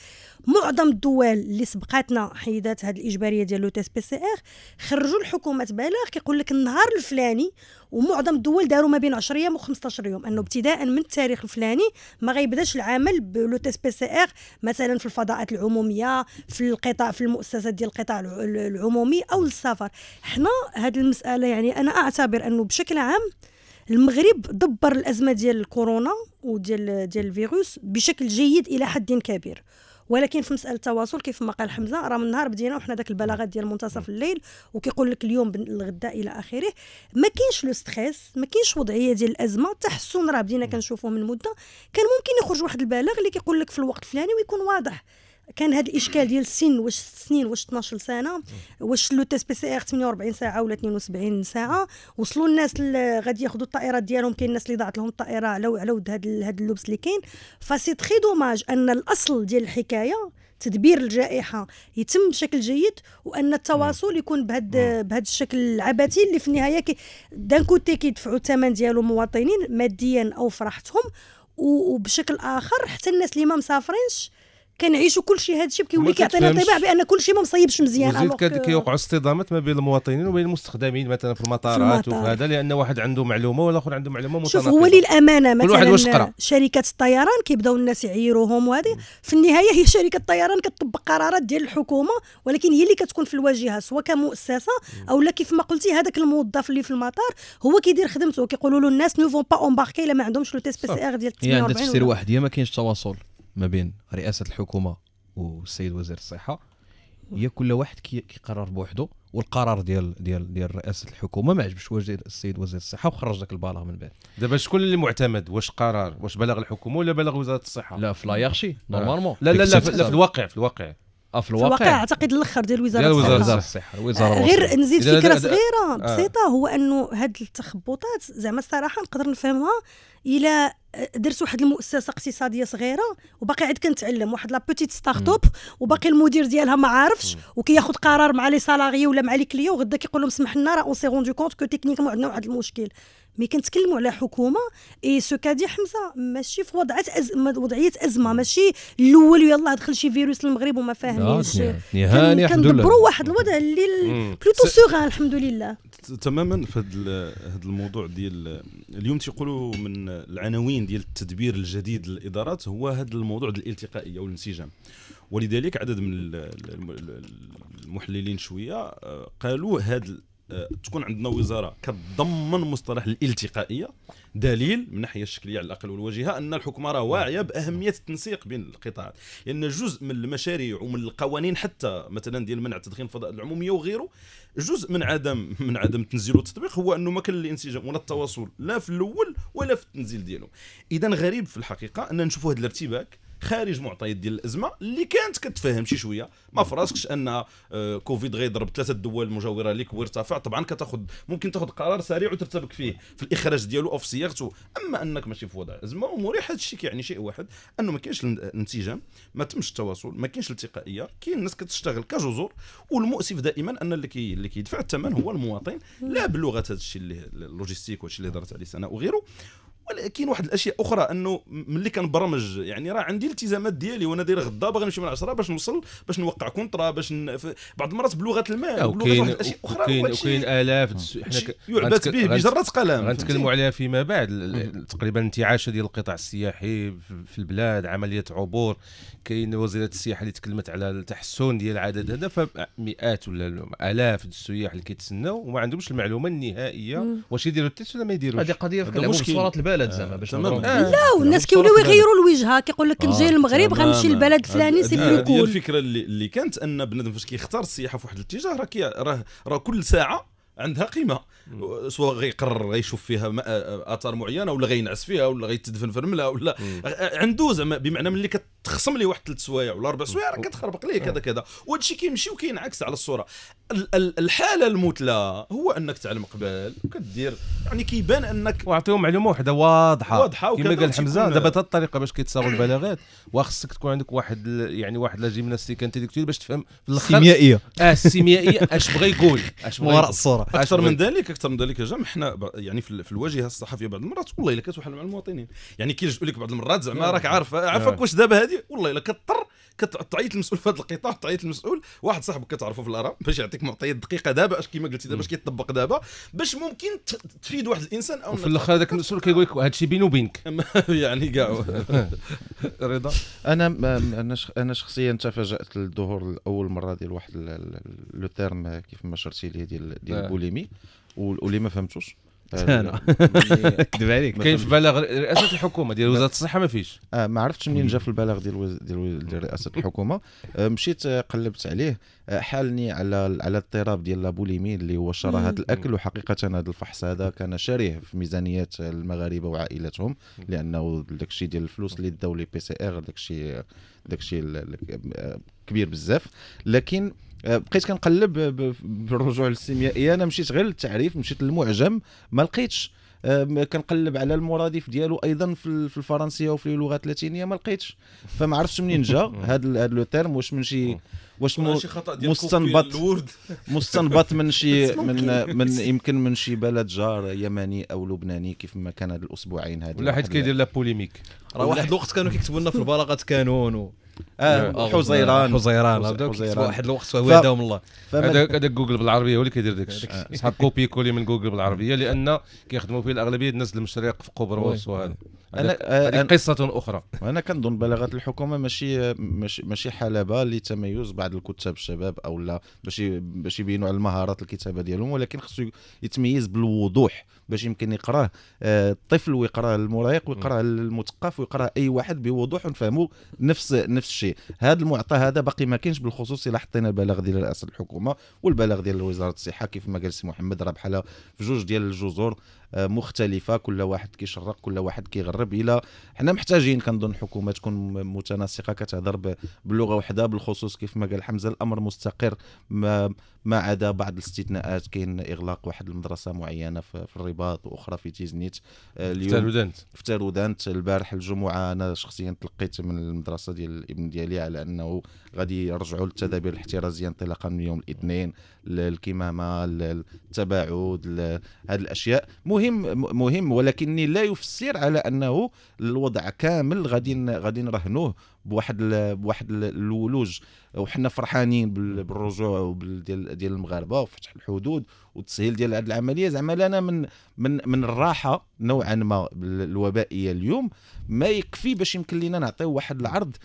معظم الدول اللي سبقاتنا حيدات هذه الاجباريه ديال لو تيست بي سي ار خرجوا الحكومات بلاغ كيقول لك النهار الفلاني ومعظم الدول داروا ما بين 10 ايام و 15 10 يوم انه ابتداء من التاريخ الفلاني ما غيبداش العمل بلو تيست بي سي ار مثلا في الفضاءات العموميه في القطاع في المؤسسات ديال القطاع العمومي او السفر حنا هذه المساله يعني انا اعتبر انه بشكل عام المغرب دبر الازمه ديال الكورونا وديال ديال الفيروس بشكل جيد الى حد كبير ولكن في مساله التواصل كيف ما قال حمزه راه من نهار بدينا وحنا داك البلاغات ديال منتصف الليل وكيقول لك اليوم الغداء الى اخره ما كاينش لو ستريس ما كاينش وضعيه ديال الازمه التحسن راه بدينا كنشوفوه من مده كان ممكن يخرج واحد البلاغ اللي كيقول لك في الوقت الفلاني ويكون واضح كان هذا الاشكال ديال السن واش 6 سنين واش 12 سنه واش لو تي اس بي سي ار 48 ساعه ولا 72 ساعه وصلوا الناس اللي غادي ياخذوا الطائرات ديالهم كاين الناس اللي ضاعت لهم الطائره على على ود هذا هذا اللبس اللي كاين فسي تري دوماج ان الاصل ديال الحكايه تدبير الجائحه يتم بشكل جيد وان التواصل يكون بهذا بهذا الشكل العبثي اللي في النهايه كي دان كوتي كيدفعوا الثمن ديالو المواطنين ماديا او في راحتهم وبشكل اخر حتى الناس اللي ما مسافرينش كنعيشوا كل شيء هذا الشيء كيولي كيعطينا انطباع بان كل شيء ما مصيبش مزيان وزيد كان كيوقعوا اصطدامات ما بين المواطنين وبين المستخدمين مثلا في المطارات وفي هذا لان واحد عنده معلومه والاخر عنده معلومه متناقضه شوف هو للامانه مثلا شركات الطيران كيبداو الناس يعيروهم وهذه في النهايه هي شركه الطيران كتطبق قرارات ديال الحكومه ولكن هي اللي كتكون في الواجهه سواء كمؤسسه او لا كيف ما قلتي هذاك الموظف اللي في المطار هو كيدير خدمته كيقولوا له الناس نوفون با اون باركي الا ما عندهمش لو تيست بي سي ار ديال 48 يعني تفسير واحد هي ما كاينش تواصل ما بين رئاسه الحكومه والسيد وزير الصحه هي كل واحد كيقرر بوحده والقرار ديال ديال ديال رئاسه الحكومه ما عجبش وزير السيد وزير الصحه وخرج ذاك البلاغ من بعد دابا شكون اللي معتمد واش قرار واش بلغ الحكومه ولا بلغ وزاره الصحه لا في لايرشي نورمالمون لا لا لا في, في الواقع في الواقع آه، في الواقع, في الواقع اعتقد الاخر ديال وزاره الصحه وزاره الصحه الوزاره غير نزيد فكره صغيره آه. بسيطه هو انه هاد التخبطات زعما الصراحه نقدر نفهمها الى درت واحد المؤسسه اقتصاديه صغيره وباقي عاد كنتعلم واحد لا بوتيت ستارت اب وباقي المدير ديالها ما عارفش وكياخذ قرار مع لي سالاريي ولا مع لي كليون وغدا كيقول لهم سمح لنا راه اون سي روندو كونت كو تكنيك عندنا واحد المشكل مي كنتكلموا على حكومه اي سو كادي حمزه ماشي في وضعات أز... وضعيه ازمه ماشي الاول يلاه دخل شي فيروس للمغرب وما فاهمينش كندبروا واحد الوضع اللي بلوتو سوغان الحمد لله تماما في هذا الموضوع ديال اليوم تيقولوا من العناوين ديال التدبير الجديد للادارات هو هذا الموضوع ديال الالتقائيه والانسجام ولذلك عدد من المحللين شويه آه، قالوا هذا آه، تكون عندنا وزاره كتضمن مصطلح الالتقائيه دليل من الناحيه الشكليه على الاقل والواجهه ان الحكومه راه واعيه باهميه التنسيق بين القطاعات لان يعني جزء من المشاريع ومن القوانين حتى مثلا ديال منع تدخين الفضاء العموميه وغيره جزء من عدم من عدم تنزيل والتطبيق هو انه ما كان الانسجام ولا التواصل لا في الاول ولا في التنزيل ديالو اذا غريب في الحقيقه ان نشوفوا هذا الارتباك خارج معطيات ديال الازمه اللي كانت كتفهم شي شويه ما فراسكش ان آه، كوفيد غيضرب ثلاثه دول مجاوره لك ويرتفع طبعا كتاخذ ممكن تاخذ قرار سريع وترتبك فيه في الاخراج ديالو او في صياغته اما انك ماشي في وضع ازمه ومريح هذا الشيء كيعني شيء واحد انه ما كاينش الانسجام ما تمش التواصل ما كاينش التقائيه كاين الناس كتشتغل كجزر والمؤسف دائما ان اللي كي اللي كيدفع الثمن هو المواطن لا بلغه هذا الشيء اللوجيستيك وهذا الشيء اللي هضرت عليه سنه وغيره ولكن واحد الاشياء اخرى انه ملي كنبرمج يعني راه عندي التزامات ديالي وانا داير غدا باغي نمشي من 10 باش نوصل باش نوقع كونطرا باش ن... بعض المرات بلغه المال بلغه واحد الاشياء اخرى كاين وكاين الاف حنا يعبث به بجره قلم غنتكلموا عليها فيما بعد تقريبا انتعاشه ديال القطاع السياحي في البلاد عمليه عبور كاين وزيره السياحه اللي تكلمت على التحسن ديال العدد هذا فمئات ولا الاف السياح اللي كيتسناو وما عندهمش المعلومه النهائيه واش يديروا التيست ولا ما يديروش هذه قضيه في الصورات البلد آه، زعما باش آه. لا والناس يعني كيوليو يغيروا الوجهه كيقول لك نجي للمغرب آه، غنمشي للبلد فلاني سي بلو كول الفكره اللي كانت ان بنادم فاش كيختار السياحه في واحد الاتجاه راه راه راه كل ساعه عندها قيمه سواء غيقرر غيشوف فيها اثار معينه ولا غينعس فيها ولا غيتدفن في رمله ولا عنده زعما بمعنى ملي كتخصم لي واحد ثلاث سوايع ولا اربع سوايع راه كتخربق ليه كذا كذا وهذا الشيء كيمشي وكينعكس على الصوره الحاله المثلى هو انك تعلم قبل وكدير يعني كيبان انك واعطيهم معلومه وحده واضحه واضحه كما قال حمزه دابا هذه الطريقه باش كيتصاغوا البلاغات وخصك تكون عندك واحد يعني واحد لا جيمناستيك انتليكتويل باش تفهم في الاخر السيميائيه اه السيميائيه اش بغى يقول اش بغى وراء الصوره اكثر من ذلك اكثر من ذلك جام حنا يعني في الواجهه الصحفيه بعض المرات والله الا كتوحل مع المواطنين يعني كيلجؤوا لك بعض المرات زعما آه. راك عارف آه. عافاك واش دابا هذه والله الا كضطر كتعيط المسؤول في هذا القطاع تعيط المسؤول واحد صاحبك كتعرفه في الارام باش يعطي نعطيك معطيات دقيقه دابا اش كيما قلتي دابا اش كيطبق دابا باش ممكن تفيد واحد الانسان او في الاخر هذاك المسؤول كيقول لك هذا الشيء بيني وبينك يعني كاع رضا انا انا انا شخصيا تفاجات الظهور الاول مره ديال واحد لو تيرم كيف ما شرتي ليه ديال ديال آه. البوليمي واللي ما فهمتوش كذب عليك كاين في بلاغ رئاسه الحكومه ديال وزاره الصحه ما فيش اه ما عرفتش منين جا في البلاغ ديال وز... ديال, رئاسه الحكومه آه مشيت أه، قلبت عليه آه حالني على على الاضطراب ديال لابوليمي اللي هو شراهه الاكل وحقيقه هذا الفحص هذا كان شريه في ميزانيات المغاربه وعائلاتهم لانه داك الشيء ديال الفلوس اللي داو لي بي سي ار داك الشيء داك الشيء كبير بزاف لكن آه، بقيت كنقلب بالرجوع للسيميائيه انا مشيت غير للتعريف مشيت للمعجم ما لقيتش آه، كنقلب على المرادف ديالو ايضا في الفرنسيه وفي اللغات اللاتينيه ما لقيتش فما عرفتش منين جا هذا هذا لو تيرم واش من شي واش مستنبط مستنبط من شي من من يمكن من شي بلد جار يمني او لبناني كيف ما كان هذا الاسبوعين هذا ولا حيت كيدير لا بوليميك راه واحد الوقت كانوا كيكتبوا لنا في البلاغات كانون آه،, آه،, آه حزيران حزيران واحد الوقت وداهم الله هذاك هذاك جوجل بالعربيه هو اللي كيدير داك الشيء آه، كوبي كولي من جوجل بالعربيه لان كيخدموا فيه الاغلبيه الناس المشرق في قبرص وهذا أنا, آه، أنا قصة أخرى أنا كنظن بلاغات الحكومة ماشي ماشي, ماشي حلبة لتميز بعض الكتاب الشباب أو لا باش باش يبينوا على المهارات الكتابة ديالهم ولكن خصو يتميز بالوضوح باش يمكن يقراه آه، الطفل ويقراه المراهق ويقراه المثقف ويقراه أي واحد بوضوح ونفهموا نفس نفس الشيء هذا المعطى هذا باقي ما كاينش بالخصوص إلا حطينا البلاغ ديال رئاسة الحكومة والبلاغ ديال وزارة الصحة كيف ما قال سي محمد راه بحال في جوج ديال الجزر آه، مختلفة كل واحد كيشرق كل واحد كيغرب كتقرب الى حنا محتاجين كنظن حكومه تكون متناسقه كتهضر باللغه وحده بالخصوص كيف ما قال حمزه الامر مستقر ما ما عدا بعض الاستثناءات كاين اغلاق واحد المدرسه معينه في الرباط واخرى في تيزنيت آه، اليوم في تالودانت في تالودانت البارح الجمعه انا شخصيا تلقيت من المدرسه ديال الابن ديالي على انه غادي يرجعوا للتدابير الاحترازيه انطلاقا من يوم الاثنين الكمامه التباعد هذه الاشياء مهم مهم ولكني لا يفسر على انه الوضع كامل غادي غادي نرهنوه بواحد ال بواحد الولوج وحنا فرحانين بالرجوع ديال ديال المغاربه وفتح الحدود والتسهيل ديال هذه العمليه زعما لنا من من من الراحه نوعا ما الوبائيه اليوم ما يكفي باش يمكن لينا نعطيو واحد العرض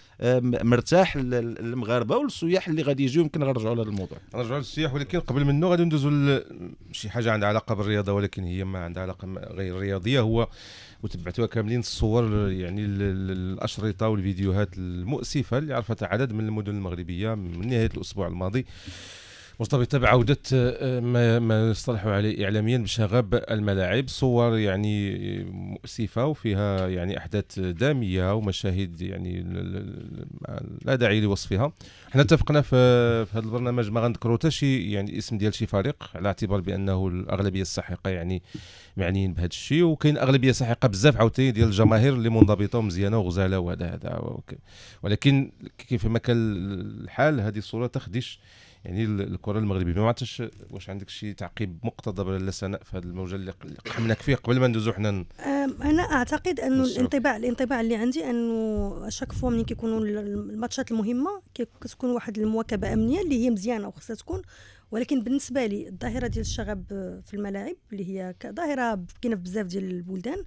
مرتاح للمغاربه وللسياح اللي غادي يجيو يمكن غنرجعوا لهذا الموضوع نرجعوا للسياح ولكن قبل منه غادي ندوزوا شي حاجه عندها علاقه بالرياضه ولكن هي ما عندها علاقه غير رياضيه هو وتبعتوها كاملين الصور يعني الاشرطه والفيديوهات المؤسفه اللي عرفتها عدد من المدن المغربيه من نهايه الاسبوع الماضي مرتبطه بعوده آه، ما, ما يصطلحوا عليه اعلاميا بشغب الملاعب صور يعني مؤسفه وفيها يعني احداث داميه ومشاهد يعني لا داعي لوصفها حنا اتفقنا في, في هذا البرنامج ما غنذكروا حتى شي يعني اسم ديال شي فريق على اعتبار بانه الاغلبيه الساحقه يعني معنيين بهذا الشيء وكاين اغلبيه ساحقه بزاف عاوتاني ديال الجماهير اللي منضبطه ومزيانه وغزاله وهذا هذا ولكن كيف ما كان الحال هذه الصوره تخدش يعني الكره المغربيه ما عرفتش واش عندك شي تعقيب مقتضب ولا سناء في هذا الموجه اللي قحمناك فيه قبل ما ندوزو حنا انا اعتقد انه الانطباع الانطباع اللي عندي انه شاك فوا ملي كيكونوا الماتشات المهمه كتكون واحد المواكبه امنيه اللي هي مزيانه وخصها تكون ولكن بالنسبه لي الظاهره ديال الشغب في الملاعب اللي هي ظاهره كاينه في بزاف ديال البلدان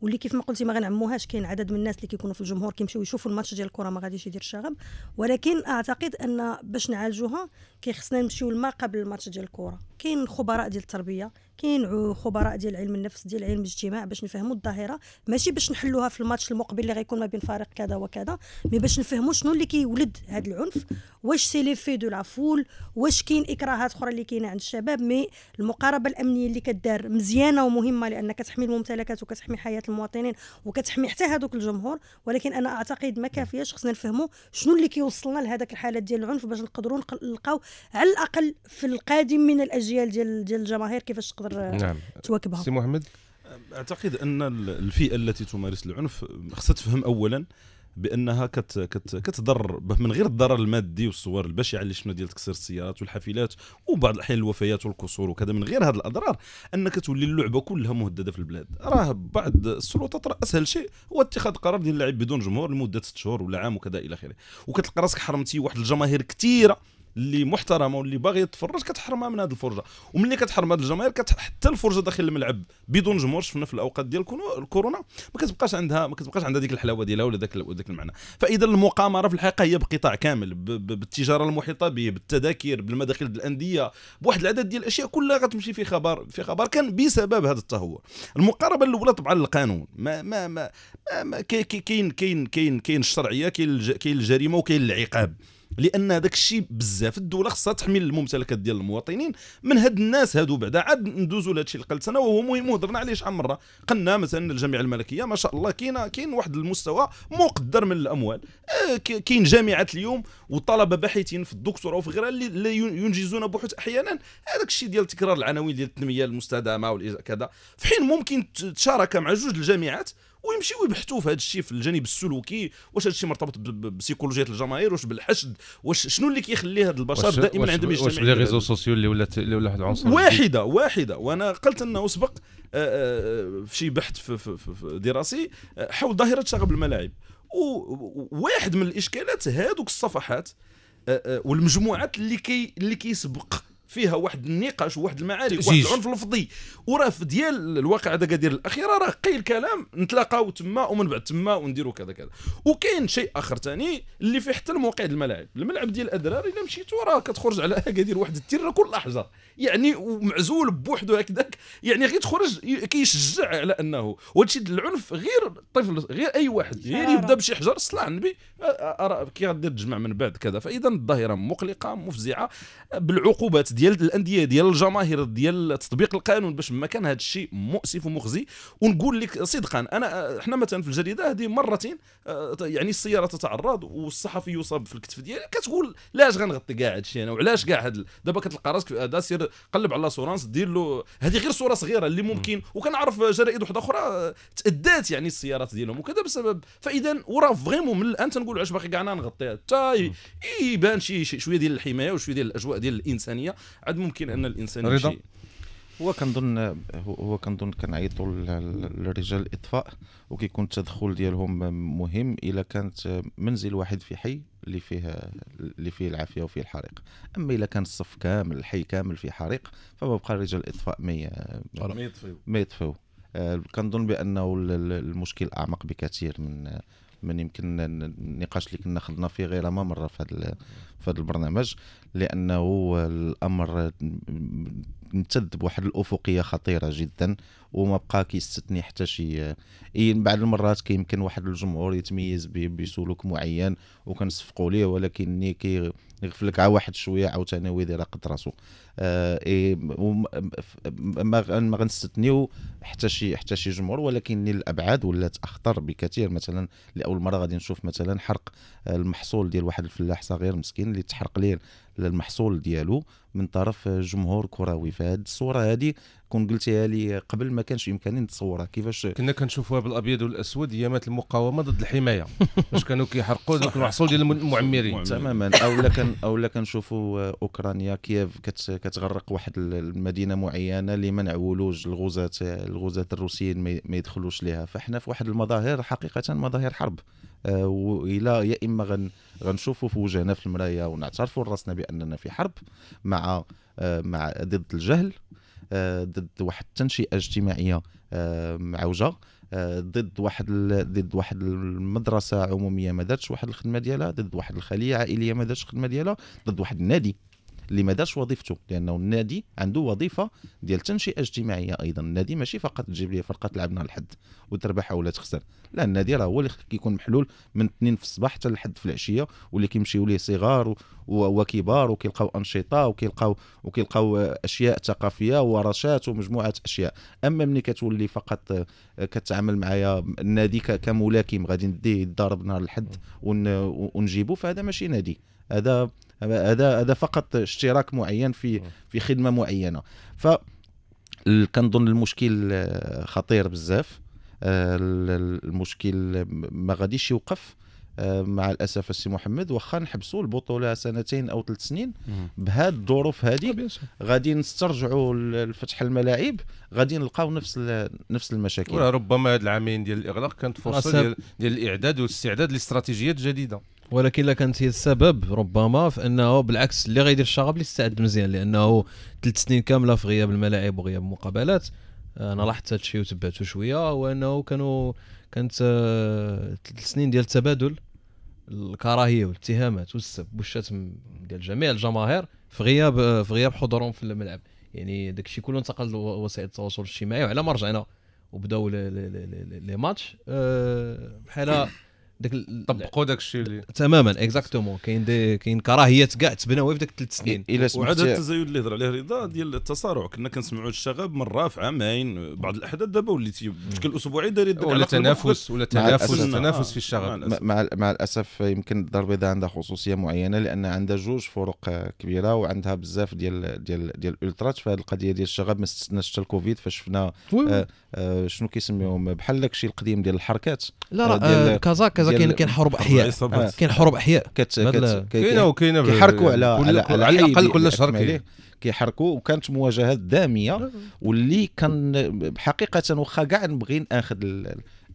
واللي كيف ما قلتي ما غنعموهاش كاين عدد من الناس اللي كيكونوا في الجمهور كيمشيو يشوفوا الماتش ديال الكره ما غاديش يدير الشغب ولكن اعتقد ان باش نعالجوها كيخصنا نمشيو لما قبل الماتش ديال الكره كاين خبراء ديال التربيه كاين خبراء ديال علم النفس ديال علم الاجتماع باش نفهموا الظاهره ماشي باش نحلوها في الماتش المقبل اللي غيكون ما بين فريق كذا وكذا مي باش نفهموا شنو اللي كيولد كي هذا العنف واش سي لي في دو لافول واش كاين اكراهات اخرى اللي كاينه عند الشباب مي المقاربه الامنيه اللي كدار مزيانه ومهمه لان كتحمي الممتلكات وكتحمي حياه المواطنين وكتحمي حتى هذوك الجمهور ولكن انا اعتقد ما كافياش خصنا نفهموا شنو اللي كيوصلنا لهذاك الحالات ديال العنف باش نقدروا نلقاو على الاقل في القادم من الاجيال ديال ديال الجماهير كيفاش تقدر نعم. تواكبها سي محمد اعتقد ان الفئه التي تمارس العنف خصها تفهم اولا بانها كت كت كتضر من غير الضرر المادي والصور البشعه اللي شفنا ديال تكسير السيارات والحافلات وبعض الاحيان الوفيات والقصور وكذا من غير هذه الاضرار انك تولي اللعبه كلها مهدده في البلاد راه بعض السلطات راه اسهل شيء هو اتخاذ قرار ديال اللاعب بدون جمهور لمده ست شهور ولا عام وكذا الى اخره وكتلقى راسك حرمتي واحد الجماهير كثيره اللي محترمه واللي باغي يتفرج كتحرمها من هذه الفرجه وملي كتحرم هذه الجماهير حتى الفرجه داخل الملعب بدون جمهور شفنا في الاوقات ديال الكورونا ما كتبقاش عندها ما كتبقاش عندها ديك الحلاوه ديالها ولا ذاك ذاك المعنى فاذا المقامره في الحقيقه هي بقطاع كامل ب... ب... بالتجاره المحيطه به بالتذاكر بالمداخل الانديه بواحد العدد ديال الاشياء كلها غتمشي في خبر في خبر كان بسبب هذا التهور المقاربه الاولى طبعا القانون ما ما ما, ما... ما... كاين كاين كاين كاين الشرعيه كاين الج... كاين الجريمه وكاين العقاب لان هذاك الشيء بزاف الدوله خصها تحمي الممتلكات ديال المواطنين من هاد الناس هادو بعدا عاد ندوزو لهادشي اللي قلت انا وهو مهم هضرنا عليه شحال مره قلنا مثلا الجامعه الملكيه ما شاء الله كاين كاين واحد المستوى مقدر من الاموال آه، كاين جامعات اليوم وطلبه باحثين في الدكتوراه وفي غيرها اللي ينجزون بحوث احيانا هذاك الشيء ديال تكرار العناوين ديال التنميه المستدامه وكذا في حين ممكن تشارك مع جوج الجامعات ويمشيو يبحثوا في هذا الشيء في الجانب السلوكي واش هذا الشيء مرتبط بسيكولوجيه الجماهير واش بالحشد واش شنو اللي كيخلي هذا البشر دائما عندهم يجتمعوا واش لي ريزو سوسيو اللي ولات اللي ولا واحد العنصر واحده واحده وانا قلت انه سبق آه، آه، في شي بحث في, في, في دراسي آه، حول ظاهره شغب الملاعب وواحد من الاشكالات هذوك الصفحات والمجموعات اللي كي اللي كيسبق فيها واحد النقاش وواحد المعارك واحد العنف اللفظي وراه في ديال الواقع هذا ديال الاخيره راه قيل كلام نتلاقاو تما ومن بعد تما ونديروا كذا كذا وكاين شيء اخر ثاني اللي فيه حتى الموقع الملاعب الملعب ديال الاذرار الا مشيتو راه كتخرج على اكادير واحد التير كل لحظه يعني ومعزول بوحدو هكذاك يعني غير تخرج كيشجع على انه وهذا العنف غير الطفل غير اي واحد غير يعني يبدا بشي حجر صلى على النبي كي غادير تجمع من بعد كذا فاذا الظاهره مقلقه مفزعه بالعقوبات ديال الانديه ديال الجماهير ديال تطبيق القانون باش ما كان هذا الشيء مؤسف ومخزي ونقول لك صدقا انا حنا مثلا في الجريده هذه مرتين آه، يعني السياره تتعرض والصحفي يصاب في الكتف ديالي كتقول لاش غنغطي كاع هذا الشيء انا وعلاش كاع هذا دابا كتلقى راسك هذا سير قلب على لاسورانس دير له هذه غير صوره صغيره اللي ممكن وكنعرف جرائد وحده اخرى آه، تادات يعني السيارات ديالهم وكذا بسبب فاذا وراه فريمون من الان تنقول علاش باقي كاع نغطيها حتى يبان شي شويه ديال الحمايه وشويه ديال الاجواء ديال الانسانيه عاد ممكن ان الانسان رضا هو كنظن هو كنظن كنعيطوا لرجال الاطفاء وكيكون التدخل ديالهم مهم الا كانت منزل واحد في حي اللي فيه اللي فيه العافيه وفيه الحريق اما الا كان الصف كامل الحي كامل فيه حريق فما بقى رجال الاطفاء ما يطفيو ما يطفيو آه، كنظن بانه المشكل اعمق بكثير من من يمكن النقاش اللي كنا خلنا فيه غير ما مره في هذا في هذا البرنامج لانه الامر امتد بواحد الافقيه خطيره جدا وما بقى كيستثني حتى شي اي بعض المرات كيمكن واحد الجمهور يتميز بسلوك معين وكنصفقوا ليه ولكن كي يغفل لك عا واحد شويه عاوتاني ويدير قد راسو آه اي ما غنستثنيو حتى شي حتى شي جمهور ولكن الابعاد ولات اخطر بكثير مثلا لاول مره غادي نشوف مثلا حرق آه، المحصول ديال واحد الفلاح صغير مسكين اللي تحرق ليه المحصول ديالو من طرف جمهور كروي فهاد الصوره هذه كون قلتيها لي قبل ما كانش يمكنني نتصورها كيفاش كنا كنشوفوها بالابيض والاسود ايامات المقاومه ضد الحمايه باش كانوا كيحرقوا ذاك المحصول ديال المعمرين تماما لا كان لا كنشوفوا اوكرانيا كييف كتغرق واحد المدينه معينه لمنع ولوج الغزاة الغزاة الروسيين ما يدخلوش ليها فاحنا في واحد المظاهر حقيقه مظاهر حرب آه، والا يا اما غن غنشوفوا في وجهنا في المرايه ونعترفوا لراسنا باننا في حرب مع آه، مع ضد الجهل آه، ضد واحد التنشئه اجتماعيه معوجه ضد واحد ضد واحد المدرسه عموميه ما دارتش واحد الخدمه ديالها ضد واحد الخليه عائليه ما دارتش الخدمه ديالها ضد واحد النادي اللي ما دارش وظيفته لانه النادي عنده وظيفه ديال تنشئه اجتماعيه ايضا النادي ماشي فقط تجيب لي فرقه تلعب نهار الحد وتربح ولا تخسر لا النادي راه هو اللي كيكون محلول من اثنين في الصباح حتى لحد في العشيه واللي كيمشيو ليه صغار وكبار وكيلقاو انشطه وكيلقاو وكيلقاو اشياء ثقافيه ورشات ومجموعه اشياء اما ملي كتولي فقط آه، كتعامل معايا النادي كملاكم غادي نديه الدار نهار الحد ونجيبو فهذا ماشي نادي هذا هذا هذا فقط اشتراك معين في في خدمه معينه ف كنظن المشكل خطير بزاف آه، المشكل ما غاديش يوقف آه، مع الاسف السي محمد واخا نحبسوا البطوله سنتين او ثلاث سنين بهاد الظروف هذه آه، غادي نسترجعوا لفتح الملاعب غادي نلقاو نفس نفس المشاكل ربما هاد العامين ديال الاغلاق كانت فرصه ديال, ديال الاعداد والاستعداد لاستراتيجيات جديده ولكن الا كانت هي السبب ربما في انه بالعكس اللي غيدير الشغب اللي استعد مزيان لانه ثلاث سنين كامله في غياب الملاعب وغياب المقابلات انا لاحظت هذا الشيء وتبعته شويه وانه كانوا كانت ثلاث آه، سنين ديال التبادل الكراهيه والاتهامات والسب والشتم ديال جميع الجماهير في غياب آه، في غياب حضورهم في الملعب يعني داك الشيء كله انتقل لوسائل التواصل الاجتماعي وعلى ما رجعنا وبداو لي ماتش آه، بحال داك طبقوا داك الشيء اللي تماما اكزاكتومون كاين دي كاين كراهيات كاع تبناو في داك الثلاث سنين الى وعاد التزايد اللي هضر عليه رضا ديال التصارع كنا كنسمعوا الشغب مره في عامين بعض الاحداث دابا وليتي بشكل اسبوعي داير داك ولا تنافس ولا تنافس تنافس في الشغب مع, مع, الاسف يمكن الدار البيضاء عندها خصوصيه معينه لان عندها جوج فرق كبيره وعندها بزاف ديال ديال ديال الالترات فهاد القضيه ديال الشغب ما استثناش حتى الكوفيد فاش شفنا آه آه شنو كيسميوهم بحال داك الشيء القديم ديال الحركات لا لا آه، آه، كازا كازا دابا كاين آه. كاين حروب احياء كاين حروب احياء كاينه وكاينه كيحركوا على على الاقل كل شهر كاين كيحركوا وكانت مواجهات داميه نعم. واللي كان حقيقه واخا كاع نبغي ناخذ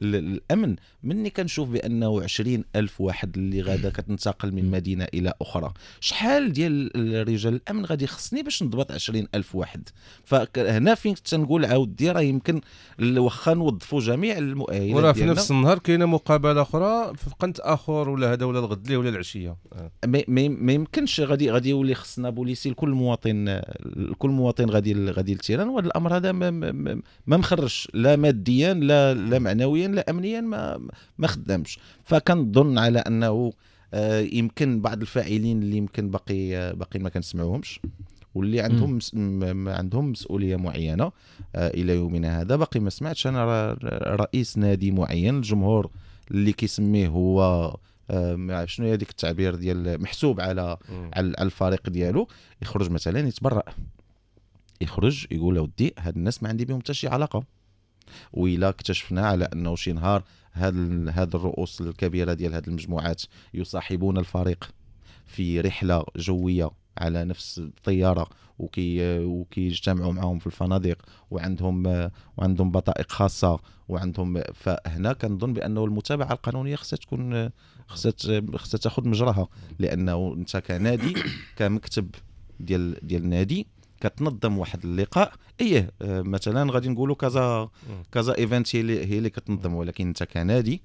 الامن مني كنشوف بانه 20 الف واحد اللي غادا كتنتقل من مدينه الى اخرى شحال ديال رجال الامن غادي خصني باش نضبط 20 الف واحد فهنا فين تنقول عاودي راه يمكن واخا نوظفوا جميع المؤهلات وراه في نفس النهار كاينه مقابله اخرى في قنت اخر ولا هذا ولا الغد ولا العشيه آه. ما يمكنش غادي غادي يولي خصنا بوليسي لكل مواطن لكل مواطن غادي غادي التيران وهذا الامر هذا ما مخرجش لا ماديا لا لا معنويا لا امنيا ما ما خدامش فكنظن على انه آه، يمكن بعض الفاعلين اللي يمكن باقي باقي ما كنسمعوهمش واللي عندهم م... عندهم مسؤوليه معينه آه، الى يومنا هذا باقي ما سمعتش انا رئيس نادي معين الجمهور اللي كيسميه هو آه، شنو هذيك التعبير ديال محسوب على على الفريق ديالو يخرج مثلا يتبرأ يخرج يقول اودي هاد الناس ما عندي بهم حتى شي علاقه ويلا اكتشفنا على أنه شي نهار هاد هاد الرؤوس الكبيره ديال هاد المجموعات يصاحبون الفريق في رحله جويه على نفس الطياره وكي وكيجتمعوا معاهم في الفنادق وعندهم وعندهم بطائق خاصه وعندهم فهنا كنظن بانه المتابعه القانونيه خصها تكون خصها تاخذ مجراها لانه انت كنادي كمكتب ديال ديال النادي كتنظم واحد اللقاء ايه آه، مثلا غادي نقولوا كذا كذا ايفنت هي اللي كتنظم ولكن انت كنادي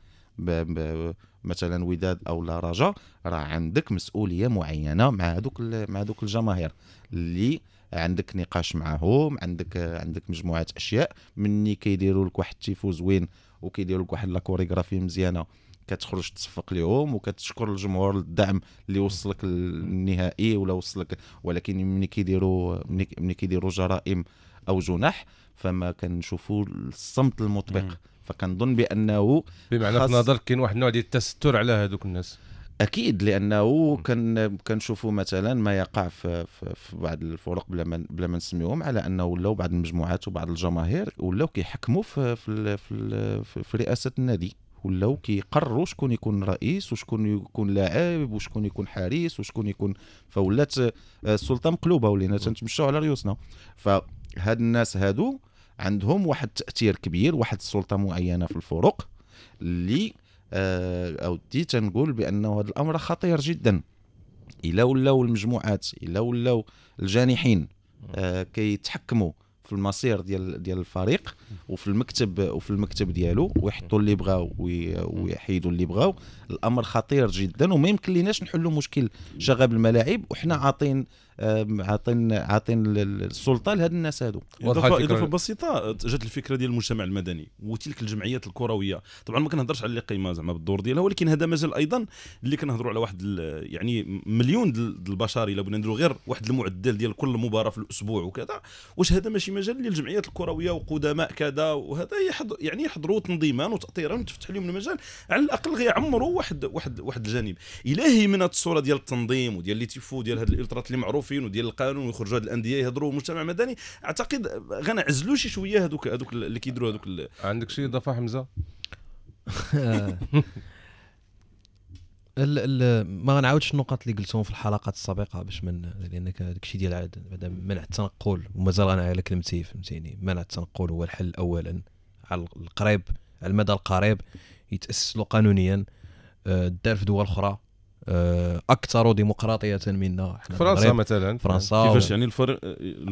مثلا وداد او لا رجاء راه عندك مسؤوليه معينه مع هذوك مع هذوك الجماهير اللي عندك نقاش معهم عندك عندك مجموعه اشياء مني كيديروا لك واحد التيفو زوين وكيديروا لك واحد لا كوريغرافي مزيانه كتخرج تصفق لهم وكتشكر الجمهور الدعم اللي وصلك للنهائي ولا وصلك ولكن ملي كيديروا ملي كيديروا جرائم او جناح فما كنشوفوا الصمت المطبق فكنظن بانه بمعنى في نظرك كاين واحد النوع ديال التستر على هذوك الناس اكيد لانه كان كنشوفوا مثلا ما يقع في, في, في بعض الفرق بلا ما بلا ما نسميهم على انه ولاو بعض المجموعات وبعض الجماهير ولاو كيحكموا في في, في, في, في رئاسه النادي ولاو كيقرروا شكون يكون رئيس وشكون يكون لاعب وشكون يكون حارس وشكون يكون فولات آه، السلطه مقلوبه ولينا تنتمشوا على ريوسنا فهاد الناس هادو عندهم واحد التاثير كبير واحد السلطه معينه في الفرق اللي آه، اودي تنقول بانه هذا الامر خطير جدا الا ولاو المجموعات الا ولاو الجانحين آه، كيتحكموا كي في المصير ديال ديال الفريق وفي المكتب وفي المكتب ديالو ويحطوا اللي بغاو ويحيدوا اللي بغاو الامر خطير جدا وما يمكن ليناش نحلوا مشكل شغب الملاعب وحنا عاطين عاطين عاطين السلطه لهاد الناس هادو اضافه بسيطه جات الفكره ديال المجتمع المدني وتلك الجمعيات الكرويه طبعا ما كنهضرش على اللي قيمه زعما بالدور ديالها ولكن هذا مجال ايضا اللي كنهضروا على واحد يعني مليون ديال البشر الا بغينا نديروا غير واحد المعدل ديال كل مباراه في الاسبوع وكذا واش هذا ماشي مجال للجمعيات الكرويه وقدماء كذا وهذا يحض يعني يحضروا تنظيما وتاطيرا وتفتح لهم المجال على الاقل غيعمروا واحد واحد واحد الجانب الهي من الصوره ديال التنظيم وديال اللي تيفو ديال هاد الالترات اللي معروف الموظفين وديال القانون ويخرجوا هاد الانديه يهضروا مجتمع مدني اعتقد غنعزلوا شي شويه هذوك هذوك اللي كيديروا هذوك عندك شي اضافه حمزه ال ال ما غنعاودش النقط اللي قلتهم في الحلقات السابقه باش من لانك هذاك الشيء ديال عاد منع التنقل ومازال انا على كلمتي فهمتيني منع التنقل هو الحل اولا على القريب على المدى القريب يتاسسوا قانونيا آه، دار في دول اخرى آه، اكثر ديمقراطيه منا فرنسا مثلا فرنسا كيفاش يعني الفرق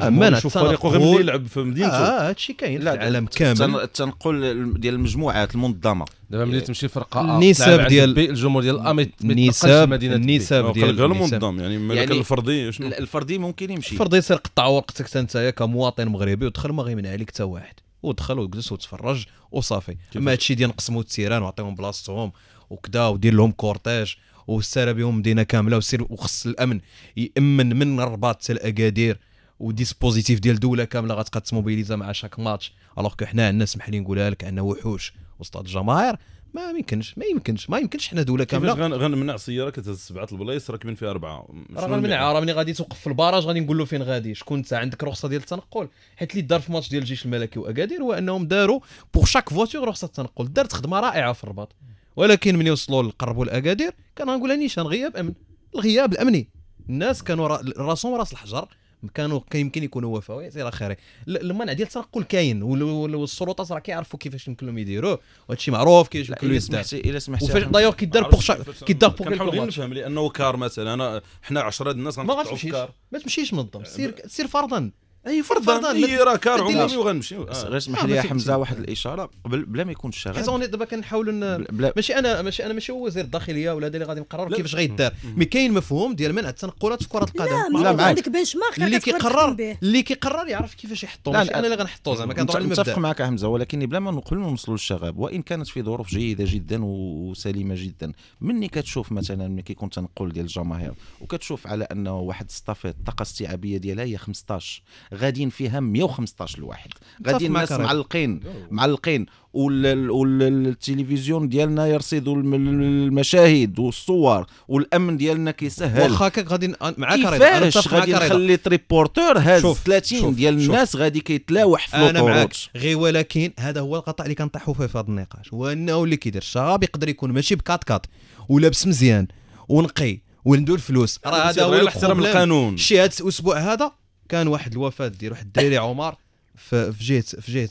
اما فريقه غير ملي يلعب في مدينته اه هادشي آه، كاين في العالم كامل التنقل ديال المجموعات المنظمه دابا ملي تمشي فرقه النسب آه، ديال الجمهور ديال ا مدينه النساب ديال المنظم يعني ملك يعني الفردي شنو الفردي ممكن يمشي الفردي سير قطع وقتك انت كمواطن مغربي ودخل ما غيمنع عليك حتى واحد ودخل وجلس وتفرج وصافي اما هادشي ديال نقسموا التيران ونعطيهم بلاصتهم وكذا ودير لهم كورتاج وسار بهم مدينه كامله وسير وخص الامن يامن من الرباط حتى الاكادير وديسبوزيتيف ديال دوله كامله غتبقى تموبيليزا مع شاك ماتش الوغ كو حنا عندنا سمح لي نقولها لك عندنا وحوش وسط الجماهير ما يمكنش ما يمكنش ما يمكنش حنا دوله كامله غنمنع سياره كتهز سبعه البلايص راكبين فيها اربعه راه غنمنعها راه ملي غادي توقف في الباراج غادي نقول له فين غادي شكون انت عندك رخصه ديال التنقل حيت اللي دار في ماتش ديال الجيش الملكي واكادير هو انهم داروا بوغ شاك فواتور رخصه التنقل دارت خدمه رائعه في الرباط ولكن من يوصلوا لقربوا لاكادير كان غنقول انيش غياب امن الغياب الامني الناس كانوا راسهم راس الحجر كانوا كيمكن يكونوا وفاوي الى اخره المنع ديال التنقل كاين والسلطات راه كيعرفوا كيفاش يمكن لهم يديروه وهذا الشيء معروف كيفاش يمكن لهم سمحتي الا سمحتي وفاش دايوغ كيدار بوغ كيدار بوغ كنحاول غير نفهم لانه كار مثلا حنا 10 الناس غنقطعوا ما تمشيش ما تمشيش من الضم سير سير فرضا اي فرضا اي راه كار عمومي وغنمشي آه. غير اسمح آه، لي حمزه واحد الاشاره قبل بلا ما يكون الشغل حيت دابا كنحاولوا ماشي انا ماشي انا ماشي هو وزير الداخليه ولا هذا اللي غادي نقرر كيفاش غيدار مي كاين مفهوم ديال منع التنقلات في كره القدم لا عندك بنش مارك اللي كيقرر اللي كيقرر يعرف كيفاش يحطو ماشي انا اللي غنحطو زعما كنهضر على المبدا متفق معك حمزه ولكن بلا ما نقول نوصلوا للشغب وان كانت في ظروف جيده جدا وسليمه جدا مني كتشوف مثلا ملي كيكون تنقل ديال الجماهير وكتشوف على انه واحد الطاقه الاستيعابيه ديالها هي 15 غاديين فيها 115 لواحد غاديين الناس معلقين معلقين والتلفزيون ديالنا يرصد المشاهد والصور والامن ديالنا كيسهل واخا هكاك غادي آه، معاك كيفاش غادي نخلي تريبورتور هاز 30 ديال الناس غادي كيتلاوح في انا معاك غير ولكن هذا هو القطاع اللي كنطيحوا فيه في هذا النقاش هو انه اللي كيدير الشباب يقدر يكون ماشي بكات كات ولابس مزيان ونقي وندو الفلوس راه هذا هو الاحترام القانون شي هذا الاسبوع هذا كان واحد الوفاه ديال واحد الدراري عمر في جهه في جهه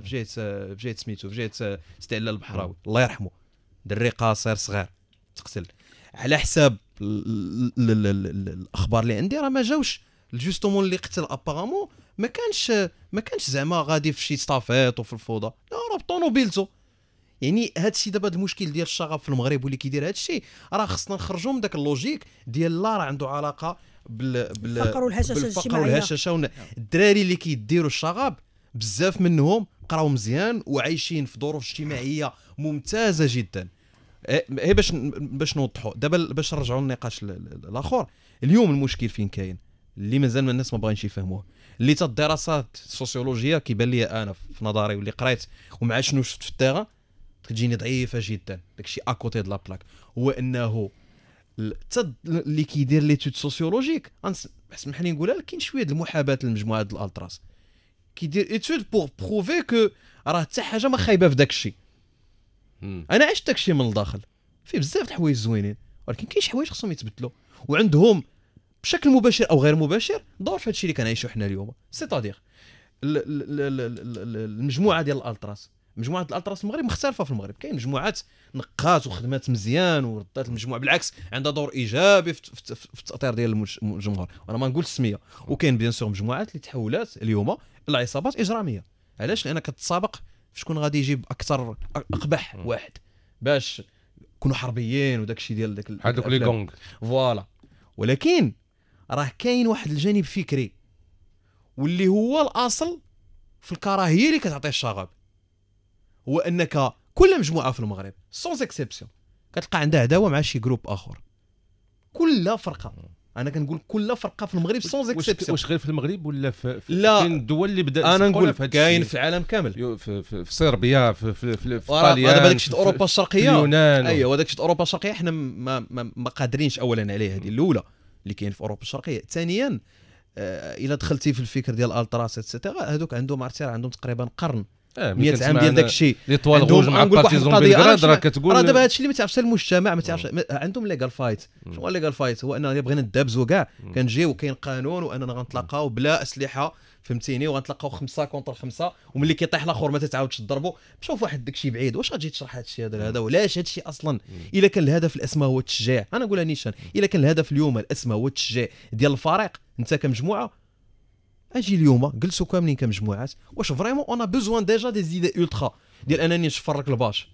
في جهه في جهه سميتو في جهه استعلال البحراوي الله يرحمه دري قاصر صغير تقتل على حساب الاخبار اللي عندي راه ما جاوش جوستومون اللي قتل ابارامون ما كانش ما كانش زعما غادي في شي ستافيت وفي الفوضى لا راه بطونوبيلته يعني هذا الشيء دابا المشكل ديال الشغب في المغرب واللي كيدير هذا الشيء راه خصنا نخرجوا من داك اللوجيك ديال لا راه عنده علاقه بال بال بالفقر والهشاشه الدراري اللي كيديروا الشغب بزاف منهم قراو مزيان وعايشين في ظروف اجتماعيه ممتازه جدا هي إيه، إيه، باش باش نوضحوا دابا باش نرجعوا للنقاش الاخر اليوم المشكل فين كاين اللي مازال ما الناس ما باغينش يفهموه اللي الدراسات السوسيولوجيه كيبان لي انا في نظري واللي قريت ومع شنو شفت في التيغا تجيني ضعيفه جدا داكشي اكوتي دو لا بلاك هو انه حتى اللي كيدير ليتود سوسيولوجيك اسمح لي نقولها لك كاين شويه المحاباه لمجموعه الالتراس كيدير ايتود بور بروفي كو راه حتى حاجه ما خايبه في داك الشيء انا عشت داك الشيء من الداخل فيه بزاف د الحوايج زوينين ولكن كاين شي حوايج خصهم يتبدلوا وعندهم بشكل مباشر او غير مباشر دور في هادشي اللي كنعيشو حنا اليوم سيتادير المجموعه ديال الالتراس مجموعه الالتراس المغرب مختلفه في المغرب كاين مجموعات نقات وخدمات مزيان وردات المجموعه بالعكس عندها دور ايجابي في التاطير ديال الجمهور وانا ما نقول السميه وكاين بيان سور مجموعات اللي تحولات اليوم عصابات اجراميه علاش لان كتسابق شكون غادي يجيب اكثر اقبح واحد باش يكونوا حربيين وداك الشيء ديال داك هذوك لي كونغ فوالا ولكن راه كاين واحد الجانب فكري واللي هو الاصل في الكراهيه اللي كتعطي الشغب هو انك كل مجموعه في المغرب سونز اكسبسيون كتلقى عندها عداوه مع شي جروب اخر كل فرقه انا كنقول كل فرقه في المغرب سونز اكسبسيون واش غير في المغرب ولا في, في لا كاين الدول اللي بدا انا نقول كاين في العالم كامل في, في, في صربيا في في في ايطاليا هذا داكشي الشيء اوروبا الشرقيه اليونان ايوا داكشي الشيء اوروبا الشرقيه حنا ما, ما, ما قادرينش اولا عليه هذه الاولى اللي كاين في اوروبا الشرقيه ثانيا آه الا دخلتي في الفكر ديال التراس اتسيتيرا هذوك عندهم عرفتي عندهم تقريبا قرن آه 100 عام ديال داك الشيء ليطوال غوج مع بارتيزون بلغراد راه كتقول راه دابا هادشي اللي ما تعرفش المجتمع ما تعرفش عندهم ليغال فايت شنو هو ليغال فايت هو اننا بغينا ندابزو كاع كنجيو كاين قانون واننا غنتلاقاو بلا اسلحه فهمتيني وغنتلاقاو خمسه كونتر خمسه وملي كيطيح الاخر ما تتعاودش تضربو مشاو واحد داكشي بعيد واش غتجي تشرح هادشي هذا هذا ولاش هادشي اصلا الا كان الهدف الاسماء هو التشجيع انا نقولها نيشان الا كان الهدف اليوم الاسماء هو التشجيع ديال الفريق انت كمجموعه اجي اليوم جلسوا كاملين كمجموعات واش فريمون اون بوزوان ديجا دي زيد اولترا ديال انني نشفر لك الباش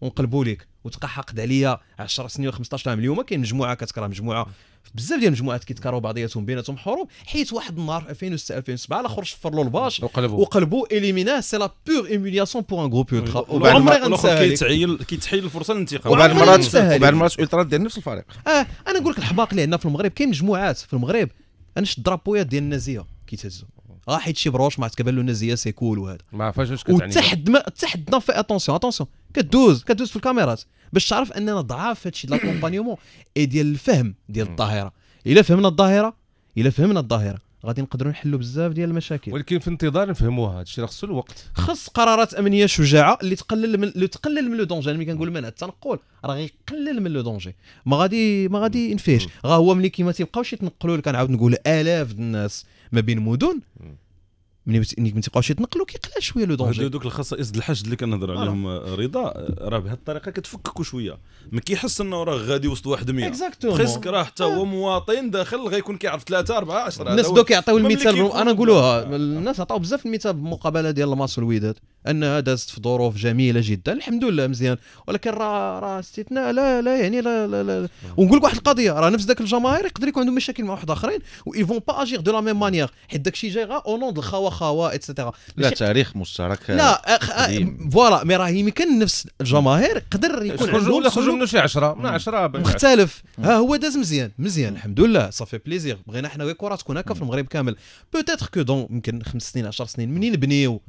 ونقلبوا لك وتقحقد عليا 10 سنين و 15 عام اليوم كاين مجموعه كتكره مجموعه بزاف ديال المجموعات كيتكرهوا بعضياتهم بيناتهم حروب حيت واحد النهار 2006 2007 على خرج شفر له الباش وقلبوا وقلبوا اليميناه سي لا بيغ ايميلياسيون بور ان جروب اولترا وعمري غنساها كيتعيل كيتحيل الفرصه للانتقال وبعد المرات وبعد المرات اولترا ديال نفس الفريق اه انا نقول لك الحماق اللي عندنا في المغرب كاين مجموعات في المغرب انا شفت الدرابويات ديال النازيه كيتهزوا اه، راح يتشي بروش ما تكبل له الناس سي كول وهذا ما عرفاش واش كتعني وتحد ما تحد نفي اتونسيون اتونسيون كدوز كدوز في الكاميرات باش تعرف اننا ضعاف في هادشي ديال الكومبانيومون اي ديال الفهم ديال الظاهره الا فهمنا الظاهره الا فهمنا الظاهره غادي نقدروا نحلوا بزاف ديال المشاكل ولكن في انتظار نفهموها هادشي راه خصو الوقت خص قرارات امنيه شجاعه اللي تقلل من اللي تقلل من لو دونجي انا ملي يعني كنقول من التنقل راه غيقلل من لو دونجي ما غادي ما غادي ينفيش غا هو ملي كيما تيبقاوش يتنقلوا لك كنعاود نقول الاف الناس ما بين مدن ملي ما تيبقاوش يتنقلوا كيقلع شويه لو دونجي دوك الخصائص الحشد اللي كنهضر آه. عليهم آه، رضا آه، راه بهذه الطريقه كتفككوا شويه ما كيحس انه راه غادي وسط واحد 100 خيسك راه حتى هو مواطن داخل غيكون كيعرف ثلاثه اربعه 10 الناس دوك يعطيو المثال انا نقولوها الناس عطاو بزاف المثال بالمقابله ديال الماس الوداد انها دازت في ظروف جميله جدا الحمد لله مزيان ولكن راه راه استثناء لا لا يعني لا لا, لا. ونقول لك واحد القضيه راه نفس ذاك الجماهير يقدر يكون عندهم مشاكل مع واحد اخرين وي فون با اجير دو لا ميم مانيير حيت داك الشيء جاي غا او نون د الخوا خوا اتسيتيرا لا تاريخ مشترك لا فوالا مي راه يمكن نفس الجماهير يقدر يكون عندهم خرجوا منه شي 10 من 10 مختلف ها هو داز مزيان مزيان الحمد لله صافي بليزير بغينا حنا غير كره تكون هكا في المغرب كامل بوتيتر كو دون يمكن خمس سنين 10 سنين منين نبنيو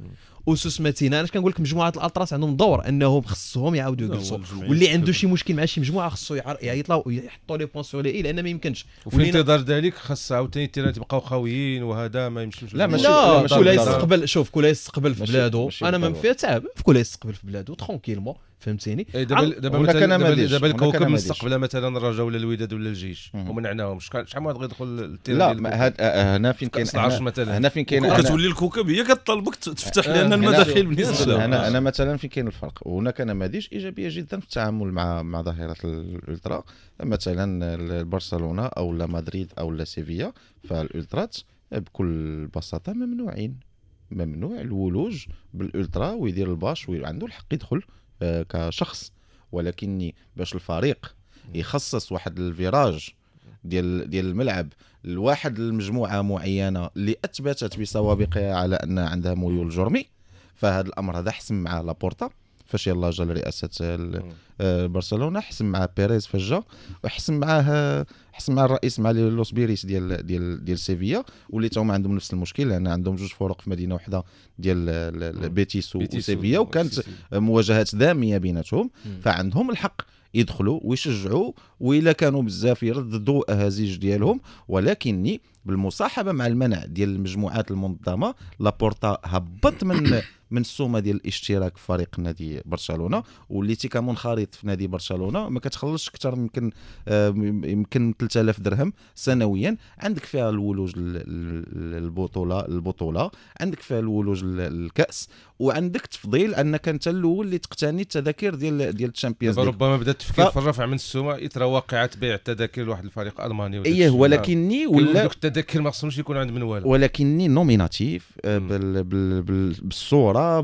اسس متينه انا كنقول لك مجموعه الالتراس عندهم دور انهم خصهم يعاودوا يجلسوا واللي عنده شي مشكل مع شي مجموعه خصو يطلعوا ويحطوا لي بوان سور اي لان ما يمكنش وفي انتظار ذلك خاص عاوتاني التيران تبقاو خاويين وهذا ما يمشيش لا ماشي لا كل يستقبل شوف كل يستقبل في بلادو انا ما فيها تعب كل يستقبل في بلادو ترونكيلمون فهمتيني إيه، دابا مثلا دابا الكوكب مستقبله مثلا الرجاء ولا الوداد ولا الجيش ومنعناهم شحال من واحد غيدخل للتيران لا آه، آه، هنا فين كاين مثلا هنا فين كاين كتولي الكوكب هي كطلبك تفتح آه، لان المداخل بالنسبه لهم هنا هنا مثلا فين كاين الفرق وهناك نماذج ايجابيه جدا في التعامل مع مع ظاهره الالترا مثلا برشلونه او لا مدريد او لا سيفيا فالالترات بكل بساطه ممنوعين ممنوع الولوج بالالترا ويدير الباش وعنده الحق يدخل آه، كشخص ولكني باش الفريق يخصص واحد الفيراج ديال ديال الملعب لواحد المجموعه معينه اللي اثبتت بسوابقها على انها عندها ميول جرمي فهذا الامر هذا حسم مع لابورتا فاش يلا جا لرئاسه آه، برشلونه حسم مع بيريز فجا وحسم معاه حسم مع الرئيس مع لوس بيريس ديال ديال ديال سيفيا واللي هما عندهم نفس المشكل لان عندهم جوج فرق في مدينه واحده ديال بيتيس وسيفيا وكانت مواجهات داميه بيناتهم فعندهم الحق يدخلوا ويشجعوا والا كانوا بزاف يرددوا اهازيج ديالهم ولكني بالمصاحبه مع المنع ديال المجموعات المنظمه لابورتا هبط من من الصومه ديال الاشتراك في فريق نادي برشلونه وليتي كمنخرط في نادي برشلونه ما كتخلصش اكثر يمكن آه، يمكن 3000 درهم سنويا عندك فيها الولوج البطوله البطوله عندك فيها الولوج الكاس وعندك تفضيل انك انت الاول اللي تقتني التذاكر ديال ديال الشامبيونز ربما بدا التفكير ف... في الرفع من السومه اثر واقعه بيع التذاكر لواحد الفريق الماني ولا ايه ولكني ولا التذاكر ما خصهمش يكون عند من والو ولكني نوميناتيف آه، بالصوره الثوره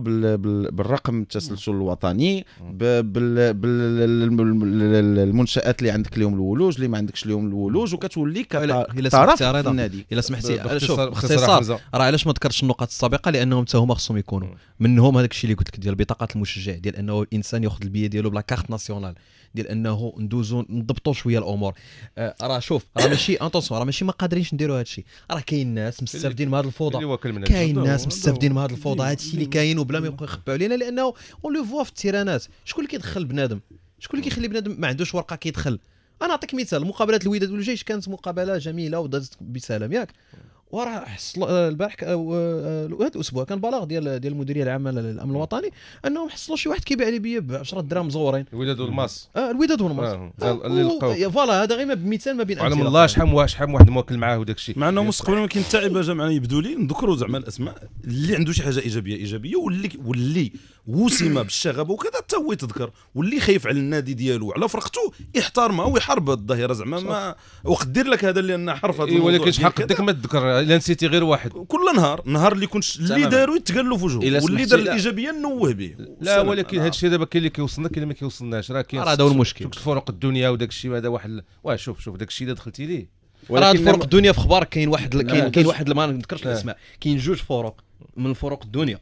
بالرقم التسلسل الوطني بالمنشات اللي عندك اليوم الولوج اللي ما عندكش اليوم الولوج وكتولي كطرف النادي الا سمحتي شوف باختصار راه علاش ما ذكرتش النقط السابقه لانهم حتى هما خصهم يكونوا منهم هذاك الشيء اللي قلت لك ديال بطاقات المشجع ديال انه الانسان ياخذ البيه ديالو بلا كارت ناسيونال ديال انه ندوزو نضبطوا شويه الامور آه راه شوف راه ماشي انطونسيون راه ماشي ما قادرينش نديروا هذا الشيء راه كاين ناس مستافدين من هذه الفوضى كاين ناس مستافدين من هذه الفوضى هذا الشيء اللي كاين وبلا ما يبقاو يخبوا علينا لانه اون لو فوا في التيرانات شكون اللي كيدخل بنادم شكون اللي كيخلي بنادم ما عندوش ورقه كيدخل انا نعطيك مثال مقابله الوداد والجيش كانت مقابله جميله ودازت بسلام ياك وراه حس البارح آه، هذا الاسبوع كان بلاغ ديال ديال المديريه العامه للامن الوطني انهم حصلوا شي واحد كيبيع لي ب 10 دراهم زورين الوداد والماس اه الوداد والماس آه، فوالا هذا غير بمثال ما بين علم الله شحال شحال واحد موكل معاه وداك الشيء مع انه مستقبلا ما كاين ولكن التعب جمعنا يبدو لي نذكروا زعما الاسماء اللي عنده شي حاجه ايجابيه ايجابيه واللي واللي وسم بالشغب وكذا حتى هو يتذكر واللي خايف على النادي ديالو على فرقته يحترمها ويحارب الظاهره زعما ما وقدر لك هذا لان حرف هذا إيه، ولكن شحال قدك ما تذكر الا نسيتي غير واحد كل نهار النهار اللي كنت اللي داروا يتقال له في وجهه واللي دار الايجابيه نوه به لا ولكن هذا الشيء دابا كاين اللي كيوصلنا كاين اللي ما كيوصلناش راه كاين هذا هو المشكل الفروق الدنيا وداك الشيء هذا واحد واه شوف شوف داك الشيء اللي دخلتي ليه راه فرق الدنيا في اخبار كاين واحد كاين واحد ما نذكرش الاسماء كاين جوج فروق من فروق الدنيا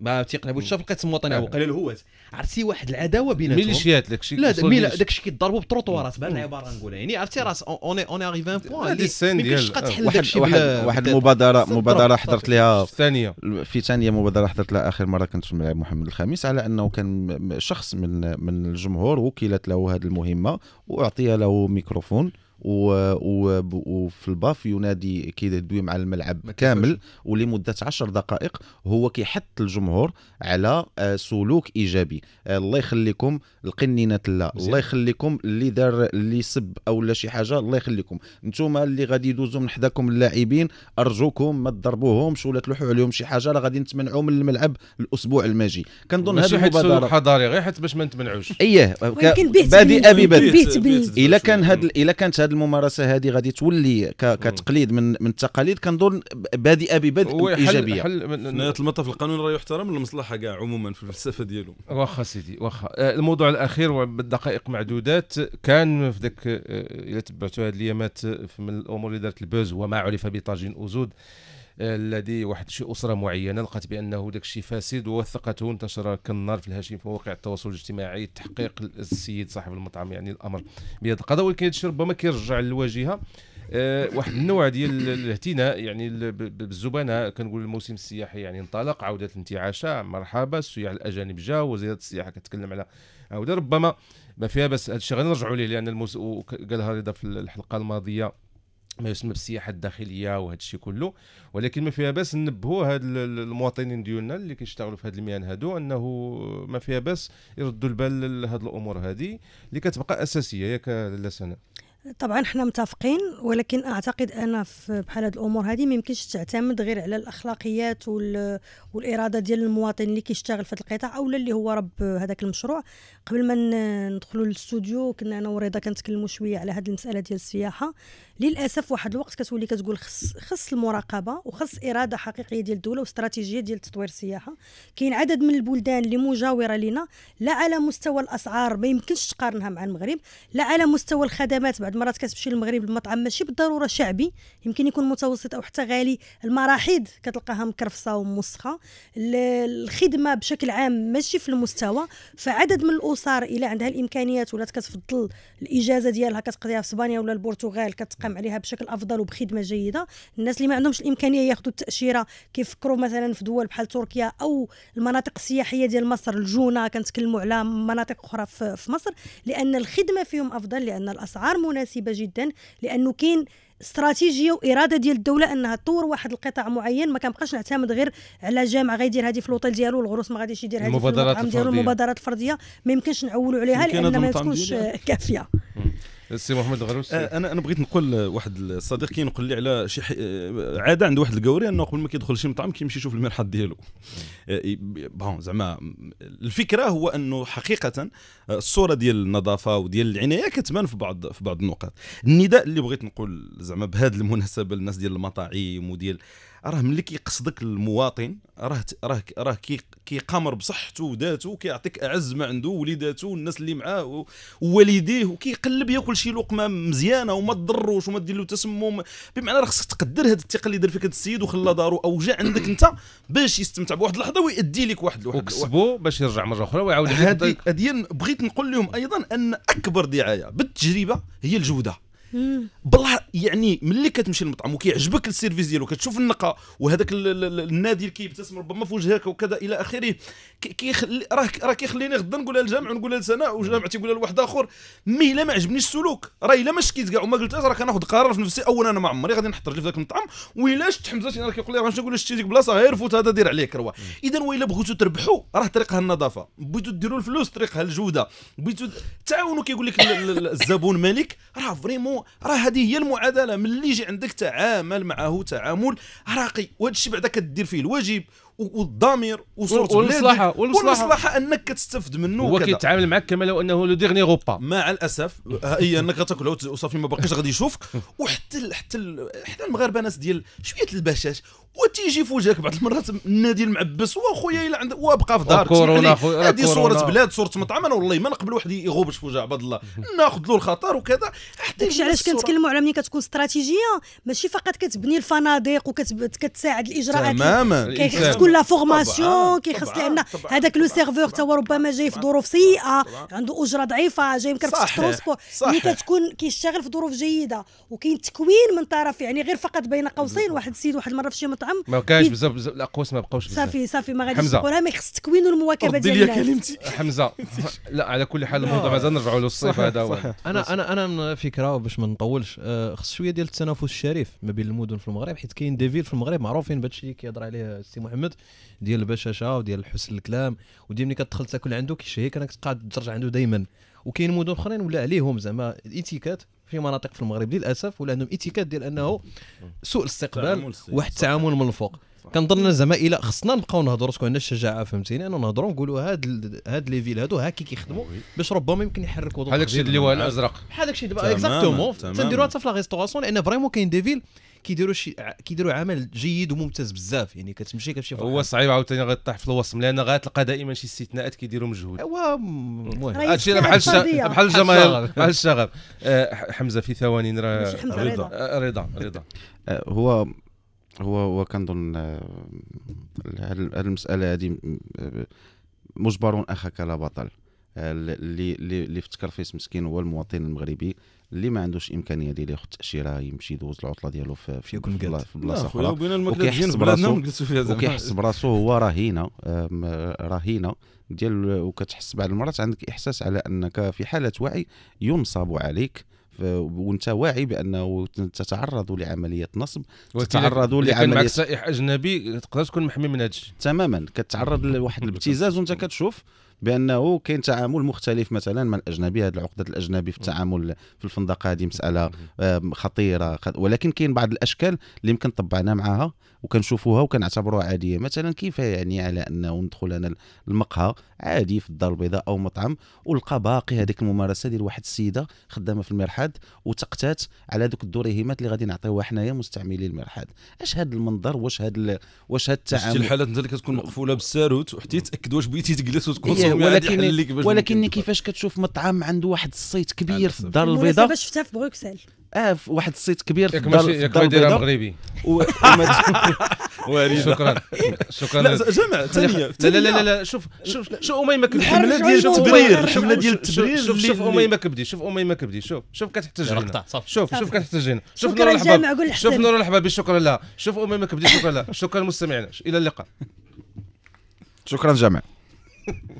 ما تيقنعوا الشاف القسم الوطني هو قال هو عرفتي واحد العداوه بيناتهم ميليشيات داكشي لا ميلا داكشي كيضربوا بالتروطوارات بهذه العباره نقولها يعني عرفتي راس اوني اوني اريف ان بوان هذه السين ديال واحد واحد واحد المبادره مبادره حضرت لها في ثانيه في ثانيه مبادره حضرت لها اخر مره كنت في ملعب محمد الخامس على انه كان شخص من من الجمهور وكلت له هذه المهمه واعطي له ميكروفون و... و... وفي الباف ينادي كيدوي مع الملعب كامل ولمده 10 دقائق هو كيحط الجمهور على آه، سلوك ايجابي آه، الله يخليكم القنينه لا الله يخليكم اللي دار اللي سب او لا شي حاجه الله يخليكم نتوما اللي غادي يدوزوا من حداكم اللاعبين ارجوكم ما تضربوهمش ولا تلوحوا عليهم شي حاجه راه غادي نتمنعوا من الملعب الاسبوع الماجي كنظن هذه المبادره حضاري غير حيت باش ما نتمنعوش اييه ك... ابي بادي الا كان هذا الا كانت هذه الممارسه هذه غادي تولي كتقليد من من التقاليد كنظن بادئه ببدء ايجابيه حل حل نهايه المطاف القانون راه يحترم المصلحه كاع عموما في الفلسفه ديالو واخا سيدي واخا آه، الموضوع الاخير بالدقائق معدودات كان في ذاك الا آه، تبعتوا هذه الايامات آه، من الامور اللي دارت البوز وما عرف بطاجين ازود الذي واحد شي اسره معينه لقات بانه داك الشيء فاسد ووثقته وانتشر كالنار في الهاشم في مواقع التواصل الاجتماعي تحقيق السيد صاحب المطعم يعني الامر بهذا القضاء ولكن هذا ربما كيرجع للواجهه آه، واحد النوع ديال الاهتناء يعني بالزبناء كنقول الموسم السياحي يعني انطلق عوده الانتعاشه مرحبا السياح الاجانب جا وزياده السياحه كتكلم على عوده ربما ما فيها بس الشيء غنرجعوا ليه لان الموس... قالها رضا في الحلقه الماضيه ما يسمى بالسياحه الداخليه وهذا الشيء كله ولكن ما فيها باس ننبهوا هاد المواطنين ديالنا اللي كيشتغلوا في هاد المهن هادو انه ما فيها باس يردوا البال لهاد الامور هذه اللي كتبقى اساسيه ياك لا طبعا حنا متفقين ولكن اعتقد انا في بحال هاد الامور هادي ما يمكنش تعتمد غير على الاخلاقيات والاراده ديال المواطن اللي كيشتغل في هذا القطاع اولا اللي هو رب هذاك المشروع قبل ما ندخلوا للاستوديو كنا انا ورضا كنتكلموا شويه على هاد المساله ديال السياحه للاسف واحد الوقت كتولي كتقول خص خص المراقبه وخص اراده حقيقيه ديال الدوله واستراتيجيه ديال تطوير السياحه كاين عدد من البلدان اللي مجاوره لنا لا على مستوى الاسعار ما يمكنش تقارنها مع المغرب لا على مستوى الخدمات بعض المرات كتمشي للمغرب المطعم ماشي بالضروره شعبي يمكن يكون متوسط او حتى غالي المراحيض كتلقاها مكرفصه وموسخه الخدمه بشكل عام ماشي في المستوى فعدد من الاسر الى عندها الامكانيات ولات كتفضل الاجازه ديالها كتقضيها في اسبانيا ولا البرتغال كتقى يقام عليها بشكل افضل وبخدمه جيده الناس اللي ما عندهمش الامكانيه ياخذوا التاشيره كيفكروا مثلا في دول بحال تركيا او المناطق السياحيه ديال مصر الجونه كنتكلموا على مناطق اخرى في مصر لان الخدمه فيهم افضل لان الاسعار مناسبه جدا لانه كاين استراتيجيه واراده ديال الدوله انها تطور واحد القطاع معين ما كنبقاش نعتمد غير على جامع غيدير هذه في الاوطيل ديالو الغروس ما غاديش يدير هذه المبادرات الفرديه المبادرات الفرديه ما يمكنش نعولوا عليها لان ما تكونش كافيه السي محمد الغروس آه، انا انا بغيت نقول واحد الصديق كينقول لي على شي آه، عاده عند واحد الكوري انه قبل ما كيدخل شي مطعم كيمشي يشوف المرحاض ديالو آه، بون زعما الفكره هو انه حقيقه الصوره ديال النظافه وديال العنايه كتبان في بعض في بعض النقاط النداء اللي بغيت نقول زعما بهذه المناسبه للناس ديال المطاعم وديال راه ملي كيقصدك المواطن راه راه راه كيقامر بصحته وذاته وكيعطيك اعز ما عنده وليداته والناس اللي معاه ووالديه وكيقلب ياكل شي لقمه مزيانه وما تضروش وما دير له تسمم بمعنى راه خصك تقدر هذه الثقه اللي دار فيك هذا السيد وخلى دارو جا عندك انت باش يستمتع بواحد اللحظه ويأدي لك واحد الوحده وكسبو باش يرجع مره اخرى ويعاود هذه بغيت نقول لهم ايضا ان اكبر دعايه بالتجربه هي الجوده بالله يعني ملي كتمشي للمطعم وكيعجبك السيرفيس ديالو كتشوف النقا وهذاك النادي اللي كيبتسم ربما في وجهك وكذا الى اخره كيخلي راه راه كيخليني غدا نقولها للجامع ونقولها لسناء وجامع تيقولها لواحد اخر مي الا ما عجبنيش السلوك راه الا ما شكيت كاع وما قلتهاش راه كناخذ قرار في نفسي اولا انا ما عمري غادي نحط رجلي في ذاك المطعم والا شت حمزه راه كيقول لي غنمشي نقول شتي ديك بلاصه غير فوت هذا دير عليه كروه اذا والا بغيتو تربحوا راه طريقها النظافه بغيتو ديروا الفلوس طريقها الجوده بغيتو تعاونوا كيقول لك الزبون مالك راه فريمون راه هذه هي المعادله ملي يجي عندك تعامل معه تعامل راقي وهذا الشيء بعدا كدير فيه الواجب والضمير وصوره والمصلحه والمصلحه انك كتستفد منه هو كيتعامل معك كما لو انه لو ديغني غوبا مع الاسف هي انك غتاكل وصافي ما باقيش غادي يشوفك وحتى حتى حتى المغاربه ناس ديال شويه البشاش وتيجي في وجهك بعض المرات النادي المعبس واخويا الا عندك وابقى في دارك أه، هذه صوره بلاد صوره مطعم انا والله ما نقبل واحد يغوبش في وجه عباد الله ناخذ له الخطر وكذا حتى داكشي علاش كنتكلموا على ملي كتكون استراتيجيه ماشي فقط كتبني الفنادق وكتساعد الاجراءات تماما كيخص تكون لا فورماسيون كيخص لان هذاك لو سيرفور حتى هو ربما جاي في ظروف سيئه عنده اجره ضعيفه جاي يمكن في الترونسبور ملي كتكون كيشتغل في ظروف جيده وكاين تكوين من طرف يعني غير فقط بين قوسين واحد السيد واحد المره في شي المطعم ما كانش بزاف الاقواس ما بقاوش بزاف صافي صافي ما غاديش نقولها ما خص تكوين المواكبه ديال كلمتي حمزه لا على كل حال الموضوع مازال نرجعوا للصيف هذا انا انا انا من فكره باش ما نطولش آه، خص شويه ديال التنافس الشريف ما بين المدن في المغرب حيت كاين دي فيل في المغرب معروفين بهذا الشيء اللي كيهضر عليه السي محمد ديال البشاشه وديال حسن الكلام ودي ملي كتدخل تاكل عنده كيشهيك انك تقعد ترجع عنده دائما وكاين مدن اخرين ولا عليهم زعما الاتيكات في مناطق في المغرب للاسف ولا عندهم اتيكات ديال انه سوء الاستقبال واحد التعامل من الفوق كنظن زعما الا خصنا نبقاو نهضروا تكون عندنا الشجاعه فهمتيني انا نهضروا نقولوا هاد هاد لي فيل هادو هاكي كيخدموا باش ربما يمكن يحركوا هذاك الشيء اللي هو الازرق بحال داكشي دابا اكزاكتومون تنديروها حتى في لا ريستوراسيون لان فريمون كاين دي فيل كيديروا شي كيديروا عمل جيد وممتاز بزاف يعني كتمشي كتمشي هو صعيب عاوتاني غطيح في الوسم لان غتلقى دائما شي استثناءات كيديروا مجهود ايوا المهم هادشي بحال بحال الجماهير بحال الشغب آه، حمزه في ثواني راه رضا رضا آه، رضا آه، هو هو هو كنظن هذه المساله هذه مجبر اخاك لا بطل اللي اللي اللي فيه مسكين هو المواطن المغربي اللي ما عندوش امكانيه ديال ياخذ تاشيره يمشي يدوز العطله ديالو في في بلاصه اخرى وكيحس براسو وكيحس براسو هو رهينه رهينه ديال وكتحس بعض المرات عندك احساس على انك في حاله وعي ينصب عليك وانت واعي بانه تتعرض لعمليه نصب تتعرض لعمليه معك سائح اجنبي تقدر تكون محمي من هذا الشيء تماما كتعرض لواحد الابتزاز وانت كتشوف بانه كاين تعامل مختلف مثلا مع الاجنبي هذه العقده الاجنبي في التعامل في الفندقه هذه مساله خطيره ولكن كاين بعض الاشكال اللي يمكن طبعنا معها وكنشوفوها وكنعتبروها عاديه مثلا كيف يعني على انه ندخل انا المقهى عادي في الدار البيضاء او مطعم ولقى باقي هذيك الممارسه ديال واحد السيده خدامه في المرحاض وتقتات على دوك الدريهمات اللي غادي نعطيوها حنايا مستعملي المرحاض اش هذا المنظر واش هذا واش هذا التعامل الحالات انت اللي كتكون مقفوله بالساروت وحتى يتاكد واش بغيتي تجلس وتكون عليه ولكن ولكن كيفاش كتشوف مطعم عنده واحد الصيت كبير في الدار البيضاء شفتها في بروكسل اه في واحد الصيت كبير في الدار البيضاء ياك ما دايرها مغربي وريده شكرا شكرا لا جمع ثانيه لا لا لا لا شوف شوف شوف اميمه كبدي الحمله ديال التبرير الحمله ديال التبرير شوف شوف اميمه كبدي شوف اميمه كبدي شوف شوف كتحتاج لنا شوف شوف كتحتاج لنا شوف نور الحباب شوف نور الحباب شكرا لها شوف اميمه كبدي شكرا لها شكرا لمستمعينا الى اللقاء شكرا جميعا